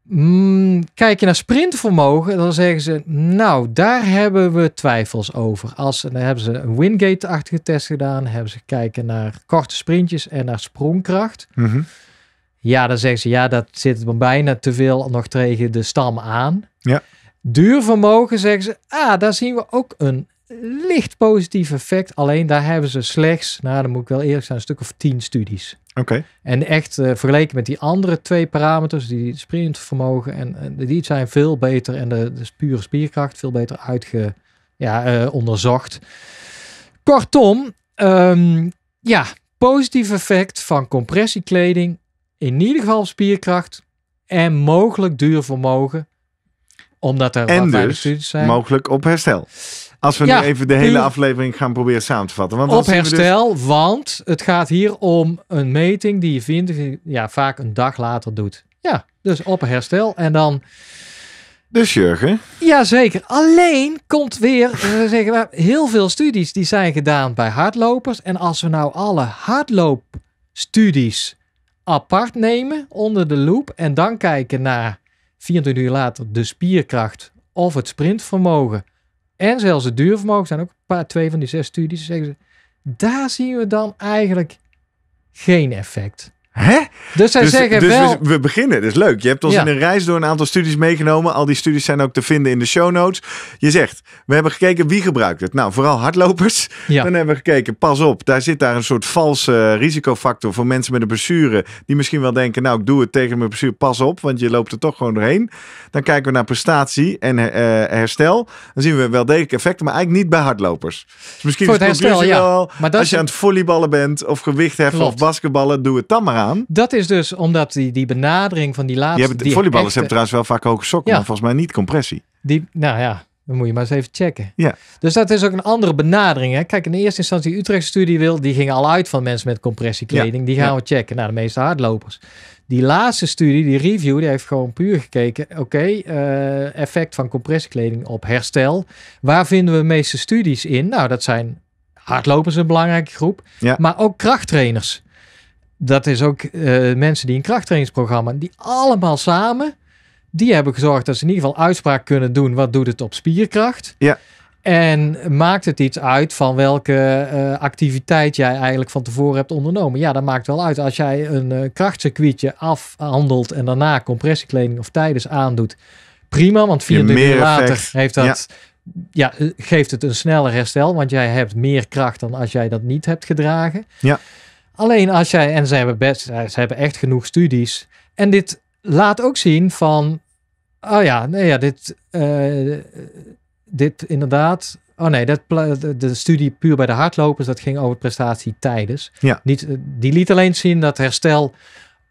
Mm, kijk je naar sprintvermogen, dan zeggen ze, nou, daar hebben we twijfels over. Als, dan hebben ze een wingate-achtige test gedaan, hebben ze gekeken naar korte sprintjes en naar sprongkracht. Mhm. Ja, dan zeggen ze, ja, dat zit bijna te veel nog tegen de stam aan. Ja. Duurvermogen zeggen ze, ah, daar zien we ook een licht positief effect. Alleen daar hebben ze slechts, nou dan moet ik wel eerlijk zijn, een stuk of tien studies. Oké. En echt eh, vergeleken met die andere twee parameters, die sprintvermogen vermogen, en, en, die zijn veel beter en de, de pure spierkracht veel beter uitge, ja, eh, onderzocht. Kortom, ehm, ja, positief effect van compressiekleding, in ieder geval spierkracht en mogelijk duurvermogen omdat er en dus zijn. mogelijk op herstel. Als we nu even de hele aflevering gaan proberen samen te vatten. Want op dus? herstel, want het gaat hier om een meting die je vindt, ja, vaak een dag later doet. Ja, dus op herstel. En dan... Dus Jurgen? Jazeker. Alleen komt weer eh, zeggen heel veel studies die zijn gedaan bij hardlopers. En als we nou alle hardloopstudies apart nemen onder de loep en dan kijken naar 24 uur later de spierkracht of het sprintvermogen en zelfs het duurvermogen zijn ook een paar, twee van die zes studies. Zeggen ze, daar zien we dan eigenlijk geen effect. Hè? Dus, dus- zeggen dus wel... We, we, beginnen, dat is leuk. Je hebt ons in een reis door een aantal studies meegenomen. Al die studies zijn ook te vinden in de show notes. Je zegt, we hebben gekeken wie gebruikt het. Nou, vooral hardlopers. Dan hebben we gekeken, pas op, daar zit daar een soort valse risicofactor voor mensen met een blessure. Die misschien wel denken, nou ik doe het tegen mijn blessure, pas op. Want je loopt er toch gewoon doorheen. Dan kijken we naar prestatie en eh, eh, herstel. Dan zien we wel degelijk effecten, maar eigenlijk niet bij hardlopers. Dus misschien voor het is herstel, Wel, maar als je aan het volleyballen bent of gewicht heffen of basketballen, doe het dan maar dat is dus omdat die, die benadering van die laatste... Je volleyballers hebben trouwens wel vaak hoge sokken, maar volgens mij niet compressie. Die, nou ja, dan moet je maar eens even checken. Ja. Dus dat is ook een andere benadering. Hè? Kijk, in de eerste instantie Utrecht studie wil, die ging al uit van mensen met compressiekleding. Die gaan we checken. Naar nou, de meeste hardlopers. Die laatste studie, die review, die heeft gewoon puur gekeken. Oké, eh, effect van compressiekleding op herstel. Waar vinden we de meeste studies in? Nou, dat zijn hardlopers een belangrijke groep. Ja. Maar ook krachttrainers dat is ook eh, mensen die een krachttrainingsprogramma, die allemaal samen, die hebben gezorgd dat ze in ieder geval uitspraak kunnen doen. Wat doet het op spierkracht? Ja. En maakt het iets uit van welke eh, activiteit jij eigenlijk van tevoren hebt ondernomen? Ja, dat maakt wel uit. Als jij een uh, krachtcircuitje afhandelt en daarna compressiekleding of tijdens aandoet, prima, want vier uur later heeft dat. Ja. Ja, geeft het een sneller herstel, want jij hebt meer kracht dan als jij dat niet hebt gedragen. Ja. Alleen als jij, en ze hebben, best, eh, hebben echt genoeg studies. En dit laat ook zien van, oh ja, nee, ja dit, eh, dit inderdaad. Oh nee, dat, de studie puur bij de hardlopers, dat ging over prestatie tijdens. Niet, eh, die liet alleen zien dat herstel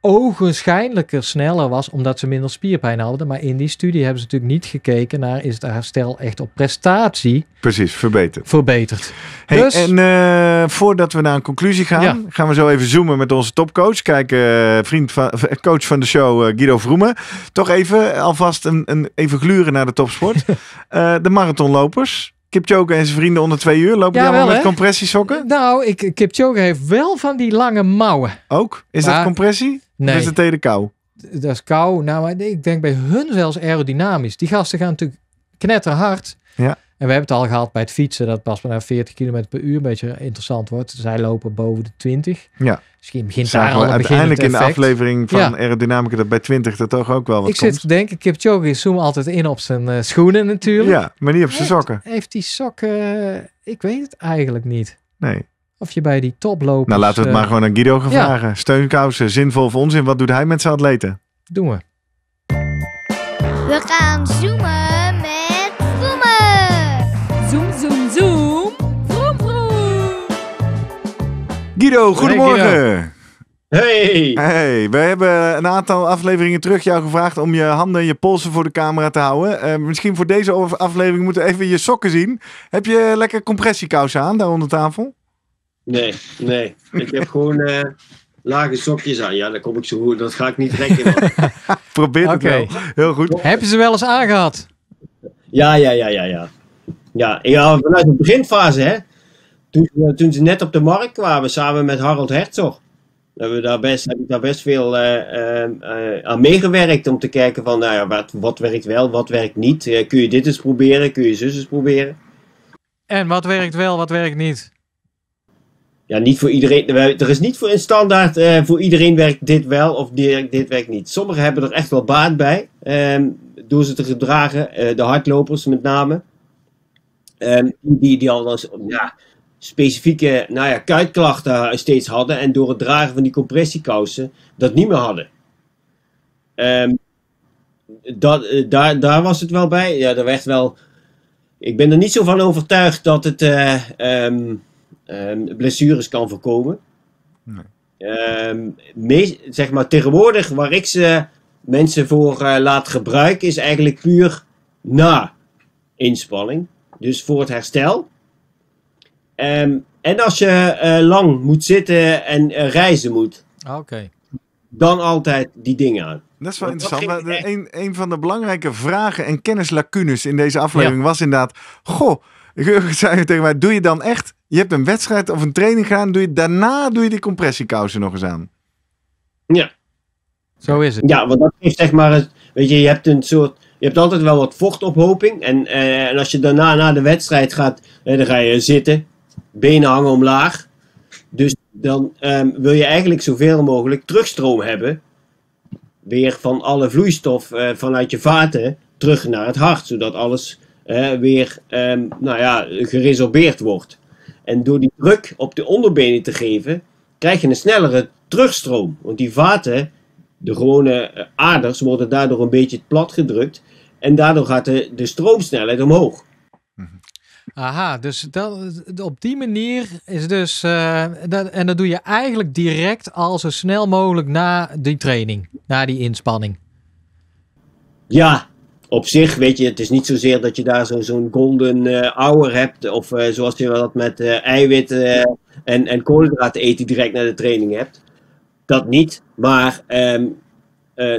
ogenschijnlijker sneller was omdat ze minder spierpijn hadden. Maar in die studie hebben ze natuurlijk niet gekeken naar is het herstel echt op prestatie. Precies, verbeterd. Verbeterd. Hey, dus- En eh, voordat we naar een conclusie gaan, gaan we zo even zoomen met onze topcoach. Kijk, eh, vriend van, eh, coach van de show Guido Vroemen. Toch even alvast een, een, even gluren naar de topsport. <laughs> de marathonlopers. Kipchoge en zijn vrienden onder twee uur lopen ja, die allemaal met compressiesokken? Nou, ik, Kipchoge heeft wel van die lange mouwen. Ook? Is dat compressie? Nee. is de hele kou. Dat is kou. Nou, maar ik denk bij hun zelfs aerodynamisch. Die gasten gaan natuurlijk knetterhard. Ja. En we hebben het al gehad bij het fietsen, dat pas naar 40 km per uur een beetje interessant wordt. Zij lopen boven de 20. Ja. Misschien begint daar al Uiteindelijk in de aflevering van aerodynamica dat bij 20 er toch ook wel wat Ik komt. zit te denken, Kipchoge zoom altijd in op zijn eh, schoenen natuurlijk. Ja, maar niet op zijn sokken. Heeft die sokken, eh, ik weet het eigenlijk niet. Nee. Of je bij die toplopers... Nou, laten we het maar eh, gewoon aan Guido gaan vragen. Steunkousen, zinvol of onzin? Wat doet hij met zijn atleten? Doen we. We gaan zoomen met zoomen. Zoom, zoom, zoom. Vroom, vroom. Guido, goedemorgen. Hey, Hey! we hebben een aantal afleveringen terug jou gevraagd om je handen en je polsen voor de camera te houden. Eh, misschien voor deze aflevering moeten we even je sokken zien. Heb je lekker compressiekousen aan daar onder tafel? Nee, nee. Ik heb gewoon eh, lage sokjes aan. Ja, dan kom ik zo goed. Dat ga ik niet trekken. <laughs> Probeer het wel. Heel goed. Heb je ze wel eens aangehad? Ja, ja, ja, ja, ja. Ja, ja vanuit de beginfase, hè. Toen, eh, toen ze net op de markt kwamen, samen met Harold Hertzog. Hebben we daar best, heb ik daar best veel eh, aan meegewerkt om te kijken van, nou ja, wat, wat werkt wel, wat werkt niet. kun je dit eens proberen, kun je zus eens proberen. En wat werkt wel, wat werkt niet? ja, niet voor iedereen. Er is niet voor een standaard. Eh, voor iedereen werkt dit wel of dit, dit werkt niet. Sommigen hebben er echt wel baat bij. Um, door ze te gedragen. Eh, de hardlopers met name. Ehm, die, die al dan ja, specifieke nou ja, kuitklachten steeds hadden. En door het dragen van die compressiekousen dat niet meer hadden. Ehm, dat, eh, daar, daar was het wel bij. Ja, er werd wel. Ik ben er niet zo van overtuigd dat het Ehm, blessures kan voorkomen. Nee. Ehm, zeg maar, tegenwoordig waar ik ze mensen voor eh, laat gebruiken, is eigenlijk puur na inspanning. Dus voor het herstel. Ehm, en als je eh, lang moet zitten en eh, reizen moet. Ah, dan altijd die dingen aan. Dat is wel interessant. Een, van de belangrijke vragen en kennislacunes in deze aflevering was inderdaad: Goh, Jurgen zei tegen mij, doe je dan echt, je hebt een wedstrijd of een training gedaan, doe je, daarna doe je die compressiekousen nog eens aan. Ja. Zo is het. Ja, want dat geeft zeg maar, weet je, je hebt een soort, je hebt altijd wel wat vochtophoping. En, eh, en als je daarna na de wedstrijd gaat, eh, dan ga je zitten, benen hangen omlaag. Dus dan ehm, wil je eigenlijk zoveel mogelijk terugstroom hebben. Weer van alle vloeistof eh, vanuit je vaten terug naar het hart, zodat alles weer ehm, nou ja, geresorbeerd wordt. En door die druk op de onderbenen te geven, krijg je een snellere terugstroom. Want die vaten, de gewone eh, aders, worden daardoor een beetje plat gedrukt. En daardoor gaat de, de stroomsnelheid omhoog. Mhm. Aha, dus dat, op die manier is dus. Eh, dat, en dat doe je eigenlijk direct al zo snel mogelijk na die training, na die inspanning. Ja, op zich, weet je, het is niet zozeer dat je daar zo'n golden eh, hour hebt. Of eh, zoals je dat met uh, eiwitten en, en koolhydraten eten direct na de training hebt. Dat niet. Maar ehm,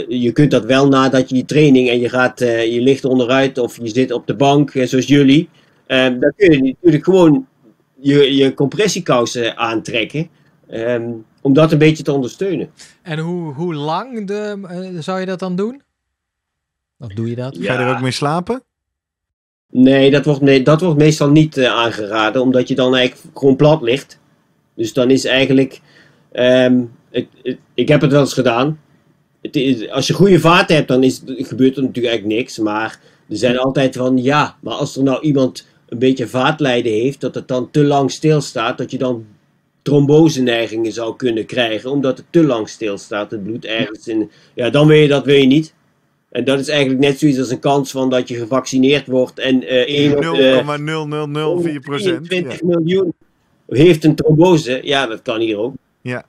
je kunt dat wel nadat je je training en je gaat, je ligt onderuit of je zit op de bank, zoals jullie. Ehm, dan kun je natuurlijk gewoon je, je compressiekousen aantrekken. Ehm, om dat een beetje te ondersteunen. En hoe, hoe lang de, zou je dat dan doen? Of doe je dat? Ga je er ook mee slapen? Nee, dat wordt, nee, dat wordt meestal niet eh, aangeraden, omdat je dan eigenlijk gewoon plat ligt. Dus dan is eigenlijk. Um, ik heb het wel eens gedaan. Het als je goede vaat hebt, dan is, gebeurt er natuurlijk eigenlijk niks. Maar er zijn altijd van ja, maar als er nou iemand een beetje vaatlijden heeft, dat het dan te lang stilstaat, dat je dan trombose neigingen zou kunnen krijgen, omdat het te lang stilstaat, het bloed ergens in. Ja, dan wil je dat wil je niet. En dat is eigenlijk net zoiets als een kans van dat je gevaccineerd wordt en 0,0004 eh, procent. 20 miljoen heeft een trombose. Ja, dat kan hier ook. Ja.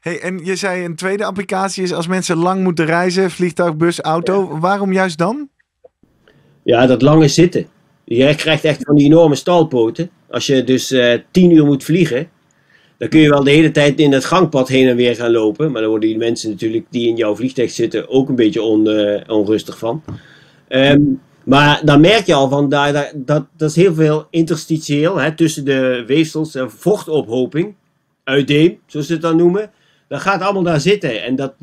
Hey, en je zei een tweede applicatie is als mensen lang moeten reizen, vliegtuig, bus, auto. Waarom juist dan? Ja, dat lange zitten. Je krijgt echt van die enorme stalpoten. Als je dus uh, tien uur moet vliegen, dan kun je wel de hele tijd in dat gangpad heen en weer gaan lopen. Maar dan worden die mensen natuurlijk die in jouw vliegtuig zitten ook een beetje on, eh, onrustig van. Ehm, maar dan merk je al van daar, dat, dat is heel veel interstitieel hè, tussen de weefsels en vochtophoping. Uiteen, zoals ze het dan noemen. Dat gaat allemaal daar zitten. En dat,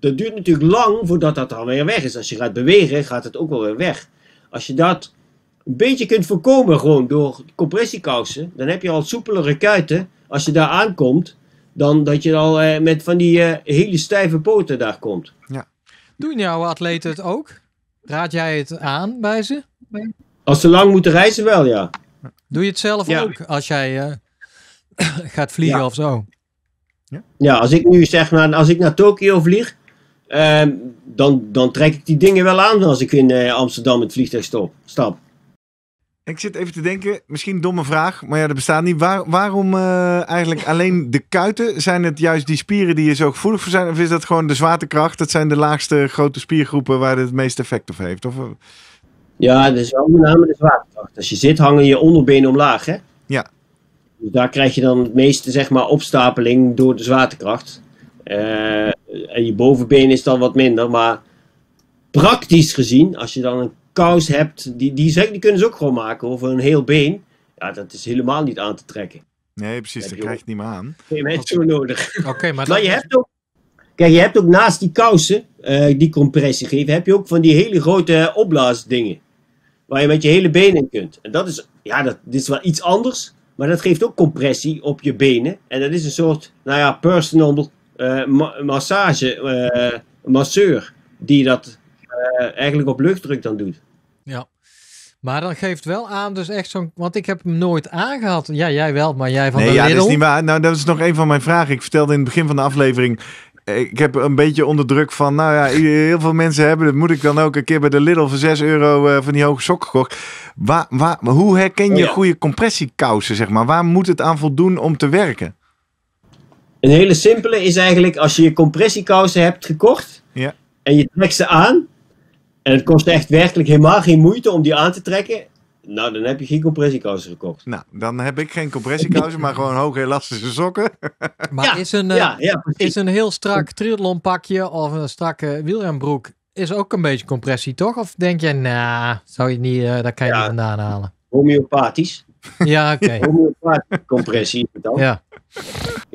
dat duurt natuurlijk lang voordat dat dan weer weg is. Als je gaat bewegen, gaat het ook wel weer weg. Als je dat een beetje kunt voorkomen gewoon door compressiekousen, dan heb je al soepelere kuiten als je daar aankomt, dan dat je al eh, met van die eh, hele stijve poten daar komt. Ja. Doen jouw atleten het ook? Raad jij het aan bij ze? Als ze lang moeten reizen, wel ja. Doe je het zelf ook als jij eh, <coughs> gaat vliegen of zo? Ja? ja? als ik nu zeg maar, als ik naar Tokio vlieg, ehm, dan, dan trek ik die dingen wel aan als ik in Amsterdam het vliegtuig stop, stap. Ik zit even te denken, misschien domme vraag, maar ja, dat bestaat niet. waarom eh, eigenlijk alleen de kuiten? Zijn het juist die spieren die je zo gevoelig voor zijn? Of is dat gewoon de zwaartekracht? Dat zijn de laagste grote spiergroepen waar het het meeste effect op heeft? Of... Eh? Ja, dat is wel met name de zwaartekracht. Als je zit, hangen je onderbenen omlaag, hè? Ja. Dus daar krijg je dan het meeste, zeg maar, opstapeling door de zwaartekracht. Eh, en je bovenbeen is dan wat minder, maar praktisch gezien, als je dan een kous hebt, die, die, zeg, die kunnen ze ook gewoon maken over een heel been. Ja, dat is helemaal niet aan te trekken. Nee, precies, dat, krijg je niet meer aan. Nee, mensen nodig. Oké, maar, maar je hebt ook Kijk, je hebt ook naast die kousen eh, die compressie geven, heb je ook van die hele grote opblaasdingen. Waar je met je hele been in kunt. En dat is, ja, dat, dit is wel iets anders. Maar dat geeft ook compressie op je benen. En dat is een soort, nou ja, personal eh, massage, eh, masseur. Die dat eigenlijk op luchtdruk dan doet. Maar dat geeft wel aan, dus echt zo'n. Want ik heb hem nooit aangehad. Ja, jij wel, maar jij van nee, de ja, Lidl. dat is niet waar. Nou, dat is nog een van mijn vragen. Ik vertelde in het begin van de aflevering. Ik heb een beetje onder druk van. Nou ja, heel veel mensen hebben. Dat moet ik dan ook een keer bij de Lidl voor 6 euro eh, van die hoge sok gekocht. Waar, waar, hoe herken je goede compressiekousen, zeg maar? Waar moet het aan voldoen om te werken? Een hele simpele is eigenlijk als je je compressiekousen hebt gekocht. Ja. En je trekt ze aan en het kost echt werkelijk helemaal geen moeite om die aan te trekken. Nou, dan heb je geen compressiekousen gekocht. Nou, dan heb ik geen compressiekousen, maar gewoon hoge elastische sokken. <laughs> maar is, een, eh, ja, ja, is een heel strak triathlonpakje of een strakke wielrenbroek is ook een beetje compressie, toch? Of denk je, nou, zou je niet, uh, daar kan je niet vandaan halen? Homeopathisch. Ja, oké. Okay. <laughs> Homeopathische compressie dan. Ja.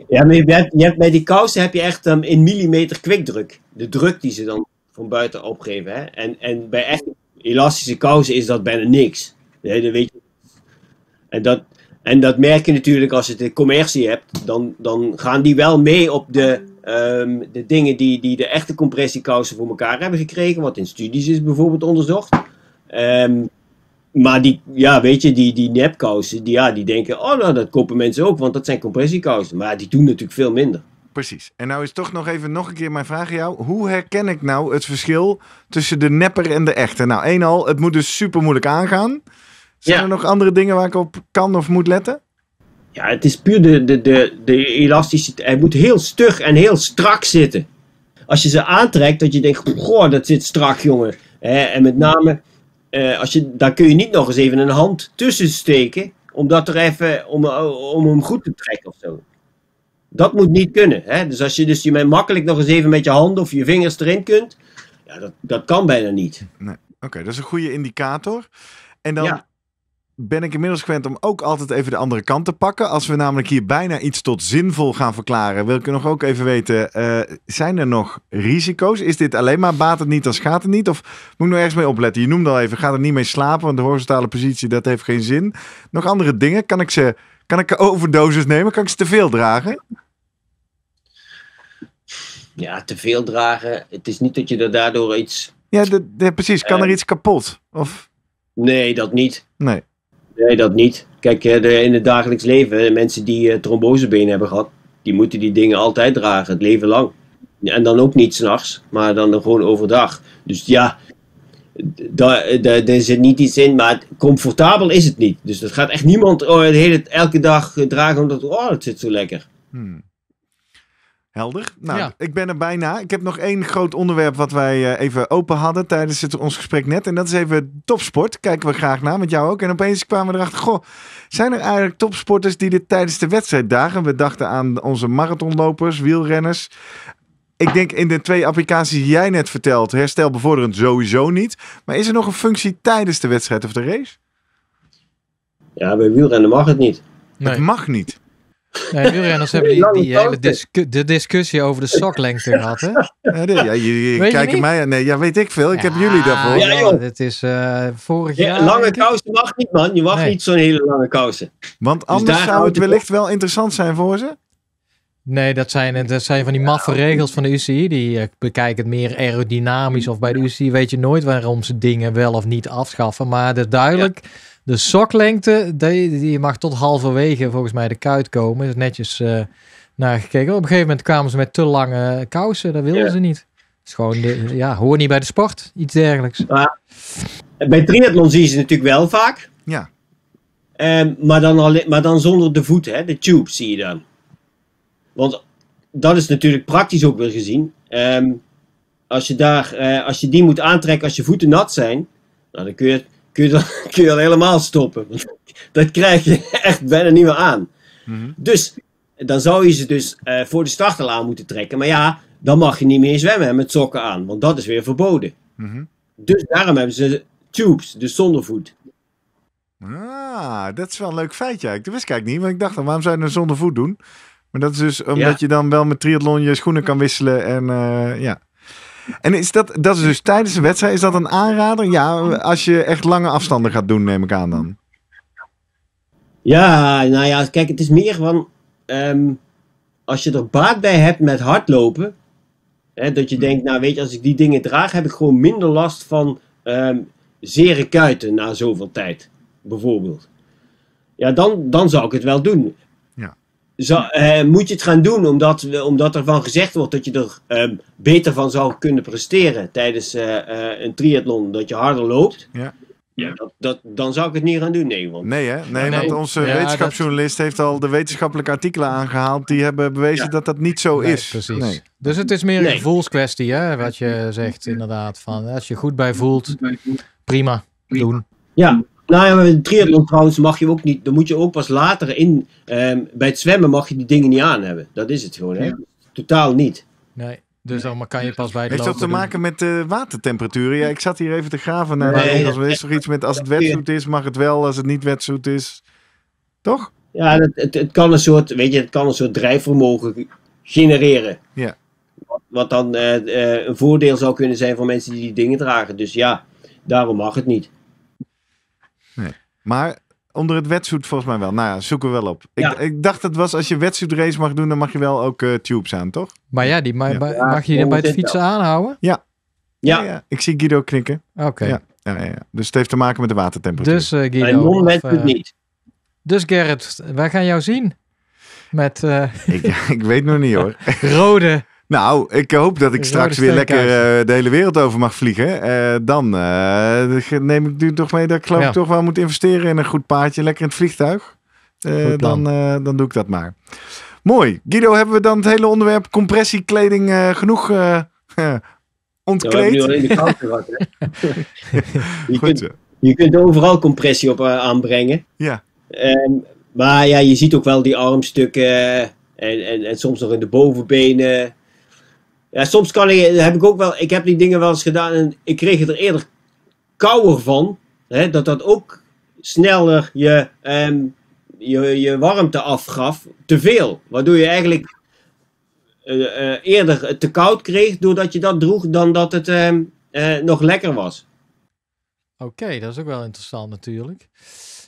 Ja, maar je hebt, bij die kousen heb je echt um, in millimeter kwikdruk. De druk die ze dan van buiten opgeven. Hè? En, en bij echt elastische kousen is dat bijna niks. Nee, dan weet je. En dat, en dat merk je natuurlijk als je de commercie hebt, dan, dan gaan die wel mee op de, ehm, de dingen die, die de echte compressiekousen voor elkaar hebben gekregen, wat in studies is bijvoorbeeld onderzocht. Ehm, maar die, ja, weet je, die, die nepkousen, die, ja, die denken, oh nou, dat kopen mensen ook, want dat zijn compressiekousen. Maar die doen natuurlijk veel minder. Precies. En nou is toch nog even nog een keer mijn vraag aan jou. Hoe herken ik nou het verschil tussen de nepper en de echte? Nou, één al, het moet dus super moeilijk aangaan. Zijn er nog andere dingen waar ik op kan of moet letten? Ja, het is puur de, de, de, de elastische... Hij moet heel stug en heel strak zitten. Als je ze aantrekt, dat je denkt... Goh, dat zit strak, jongen. en met name... Eh, als je, daar kun je niet nog eens even een hand tussen steken... Omdat er even... Om, om hem goed te trekken of zo. Dat moet niet kunnen. Hè? Dus als je dus je makkelijk nog eens even met je handen of je vingers erin kunt, ja, dat, dat kan bijna niet. Nee. Oké, dat is een goede indicator. En dan ben ik inmiddels gewend om ook altijd even de andere kant te pakken. Als we namelijk hier bijna iets tot zinvol gaan verklaren, wil ik nog ook even weten: eh, zijn er nog risico's? Is dit alleen maar baat het niet als gaat het niet? Of moet ik nog ergens mee opletten? Je noemde al even: gaat er niet mee slapen, want de horizontale positie dat heeft geen zin. Nog andere dingen? Kan ik ze? Kan ik <laughs> overdoses nemen? Kan ik ze te veel dragen? ja, te veel dragen. Het is niet dat je er daardoor iets. Ja, de, de, precies. Kan er eh, iets kapot? Of? Nee, dat niet. Nee. Nee, dat niet. Kijk, eh, de, in het dagelijks leven, mensen die uh, hebben gehad, die moeten die dingen altijd dragen, het leven lang. En dan ook niet s'nachts, maar dan gewoon overdag. Dus ja, daar, daar, daar zit niet iets in, maar comfortabel is het niet. Dus dat gaat echt niemand oh, de hele, elke dag dragen omdat oh, het zit zo lekker. Hmm. Helder. Nou, ik ben er bijna. Ik heb nog één groot onderwerp wat wij eh, even open hadden tijdens het, ons gesprek net. En dat is even topsport. Kijken we graag naar met jou ook. En opeens kwamen we erachter, goh, zijn er eigenlijk topsporters die dit tijdens de wedstrijd dagen? We dachten aan onze marathonlopers, wielrenners. Ik denk in de twee applicaties die jij net vertelt, bevorderend sowieso niet. Maar is er nog een functie tijdens de wedstrijd of de race? Ja, bij wielrennen mag het niet. Nee. Het mag niet. Nee, wielrenners hebben die, die, hele de discussie over de soklengte gehad, hè? Ja, jullie weet kijken mij Nee, ja, weet ik veel. Ik heb jullie daarvoor. Het is eh, vorig jaar... Lange kousen mag niet, man. Je mag niet zo'n hele lange kousen. Want dus anders zou het wellicht wel interessant zijn voor ze. Nee, dat zijn, dat zijn van die maffe regels van de UCI. Die eh, bekijken het meer aerodynamisch. Of bij de UCI weet je nooit waarom ze dingen wel of niet afschaffen. Maar dat duidelijk, de soklengte, die, mag tot halverwege volgens mij de kuit komen. Is netjes uh, naar gekeken. Op een gegeven moment kwamen ze met te lange kousen. Dat wilden ze niet. Is gewoon, ja, hoor niet bij de sport. Iets dergelijks. bij triathlon zien ze natuurlijk wel vaak. Ja. Ehm, maar, dan alleen, maar dan zonder de voet, hè, de tube zie je dan. Want dat is natuurlijk praktisch ook weer gezien. Ehm, als, je daar, eh, als je die moet aantrekken als je voeten nat zijn, nou, dan kun je, kun, je dat, <laughs> kun je al helemaal stoppen. dat krijg je <laughs> echt bijna niet meer aan. Mhm. Dus dan zou je ze dus eh, voor de start al aan moeten trekken. Maar ja, dan mag je niet meer zwemmen met sokken aan, want dat is weer verboden. Mhm. Dus daarom hebben ze tubes, dus zonder voet. Ah, dat is wel een leuk feitje. Ik wist ik eigenlijk niet, want ik dacht, waarom zou je een nou zonder voet doen? Maar dat is dus omdat je dan wel met triathlon je schoenen kan wisselen en eh, ja. En is dat, dat is dus tijdens de wedstrijd, is dat een aanrader? Ja, als je echt lange afstanden gaat doen, neem ik aan dan. Ja, nou ja, kijk, het is meer van, ehm, als je er baat bij hebt met hardlopen, hè, dat je hmm. denkt, nou weet je, als ik die dingen draag, heb ik gewoon minder last van um, zere kuiten na zoveel tijd, bijvoorbeeld. Ja, dan, dan zou ik het wel doen zo, eh, moet je het gaan doen omdat, eh, omdat ervan gezegd wordt dat je er ehm, beter van zou kunnen presteren tijdens eh, een triathlon, dat je harder loopt. Ja. Ja, dat, dat, dan zou ik het niet gaan doen, nee. Want... Nee, hè? Nee, nee. want onze wetenschapsjournalist heeft al de wetenschappelijke artikelen aangehaald. Die hebben bewezen dat dat niet zo is. Precies. Nee. Dus het is meer een gevoelskwestie, hè? Wat je zegt, inderdaad. Van, als je goed bij voelt, prima, doen. Ja, nou ja, met een triathlon trouwens mag je ook niet. Dan moet je ook pas later in. Ehm, bij het zwemmen mag je die dingen niet aan hebben. Dat is het gewoon. Hè? Totaal niet. Nee. Dus dan kan je pas bij de. Heeft dat te maken met de watertemperaturen? Ja, ik zat hier even te graven naar nee, de Is toch iets met als het wetsoet is, mag het wel. Als het niet wetsoet is, toch? Ja, het, het, kan een soort, weet je, het kan een soort drijfvermogen genereren. Ja. Wat, wat dan eh, eh, een voordeel zou kunnen zijn voor mensen die die dingen dragen. Dus ja, daarom mag het niet. Maar onder het wetsuit volgens mij wel. Nou ja, zoeken we wel op. Ik, ik dacht dat was als je wetsuit race mag doen, dan mag je wel ook uh, tubes aan, toch? Maar ja, die mag je dan bij het fietsen aanhouden? Ja. Ja. Ik zie Guido knikken. Oké. Dus het heeft te maken met de watertemperatuur. Dus eh, Guido. Eh, niet. Dus Gerrit, wij gaan jou zien. Met, <laughs> ik, ik weet nog niet hoor. <laughs> Rode nou, ik hoop dat ik straks weer lekker eh, de hele wereld over mag vliegen. Eh, dan eh, neem ik nu toch mee dat ik geloof ik toch wel moet investeren in een goed paardje. Lekker in het vliegtuig. dan, dan doe ik dat maar. Mooi. Guido, hebben we dan het hele onderwerp compressiekleding genoeg <laughs> ontkleed? <laughs> je, kunt, je kunt overal compressie op aanbrengen. Ja. Ehm, maar ja, je ziet ook wel die armstukken en, en soms nog in de bovenbenen. Ja, soms kan je heb ik ook wel, ik heb die dingen wel eens gedaan en ik kreeg er eerder kouder van. Hè, dat dat ook sneller je, ehm, je, je warmte afgaf, te veel. Waardoor je eigenlijk eh, eh, eerder te koud kreeg doordat je dat droeg dan dat het ehm, eh, nog lekker was. Oké, dat is ook wel interessant natuurlijk.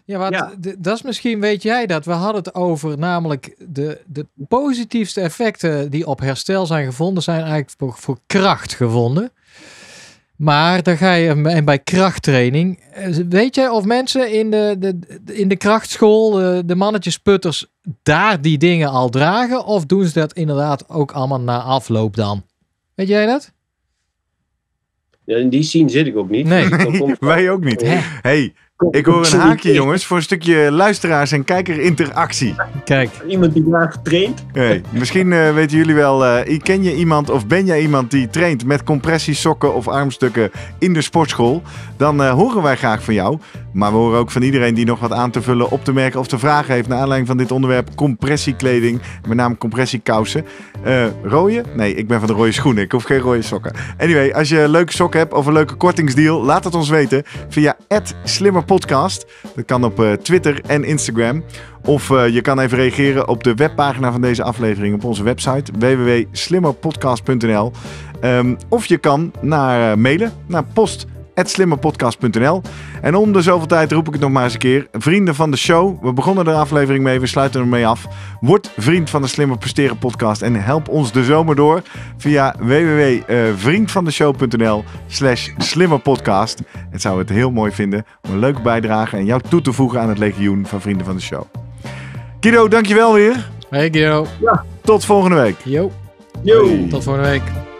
Ja, want dat is misschien, weet jij dat, we hadden het over namelijk de, de positiefste effecten die op herstel zijn gevonden, zijn eigenlijk voor, kracht gevonden. Maar dan ga je en bij krachttraining. Eh, weet jij of mensen in de, de, in de krachtschool, de, mannetjesputters, daar die dingen al dragen? Of doen ze dat inderdaad ook allemaal na afloop dan? Weet jij dat? Ja, in die zin zit ik ook niet. Nee, <laughs> <laughs> Wij ook niet. hey, ik hoor een haakje, jongens, voor een stukje luisteraars- en kijkerinteractie. Kijk. Iemand die graag traint. Hey, misschien eh, weten jullie wel, eh, ken je iemand of ben jij iemand die traint met compressiesokken of armstukken in de sportschool? Dan eh, horen wij graag van jou. Maar we horen ook van iedereen die nog wat aan te vullen, op te merken of te vragen heeft naar aanleiding van dit onderwerp compressiekleding, met name compressiekousen. rode? Nee, ik ben van de rode schoenen. Ik hoef geen rode sokken. Anyway, als je leuke sokken hebt of een leuke kortingsdeal, laat het ons weten via slimmer Podcast. Dat kan op eh, Twitter en Instagram. Of eh, je kan even reageren op de webpagina van deze aflevering op onze website www.slimmerpodcast.nl. Ehm, of je kan naar eh, mailen naar post slimmerpodcast.nl. En om de zoveel tijd roep ik het nog maar eens een keer. Vrienden van de show, we begonnen de aflevering mee, we sluiten ermee af. Word vriend van de Slimmer Presteren podcast en help ons de zomer door via www.vriendvandeshow.nl eh, slash slimmerpodcast. Het zou het heel mooi vinden om een leuke bijdrage en jou toe te voegen aan het legioen van Vrienden van de Show. Guido, dankjewel weer. Hey Guido. Ja. Tot volgende week. Yo. Yo. Tot volgende week.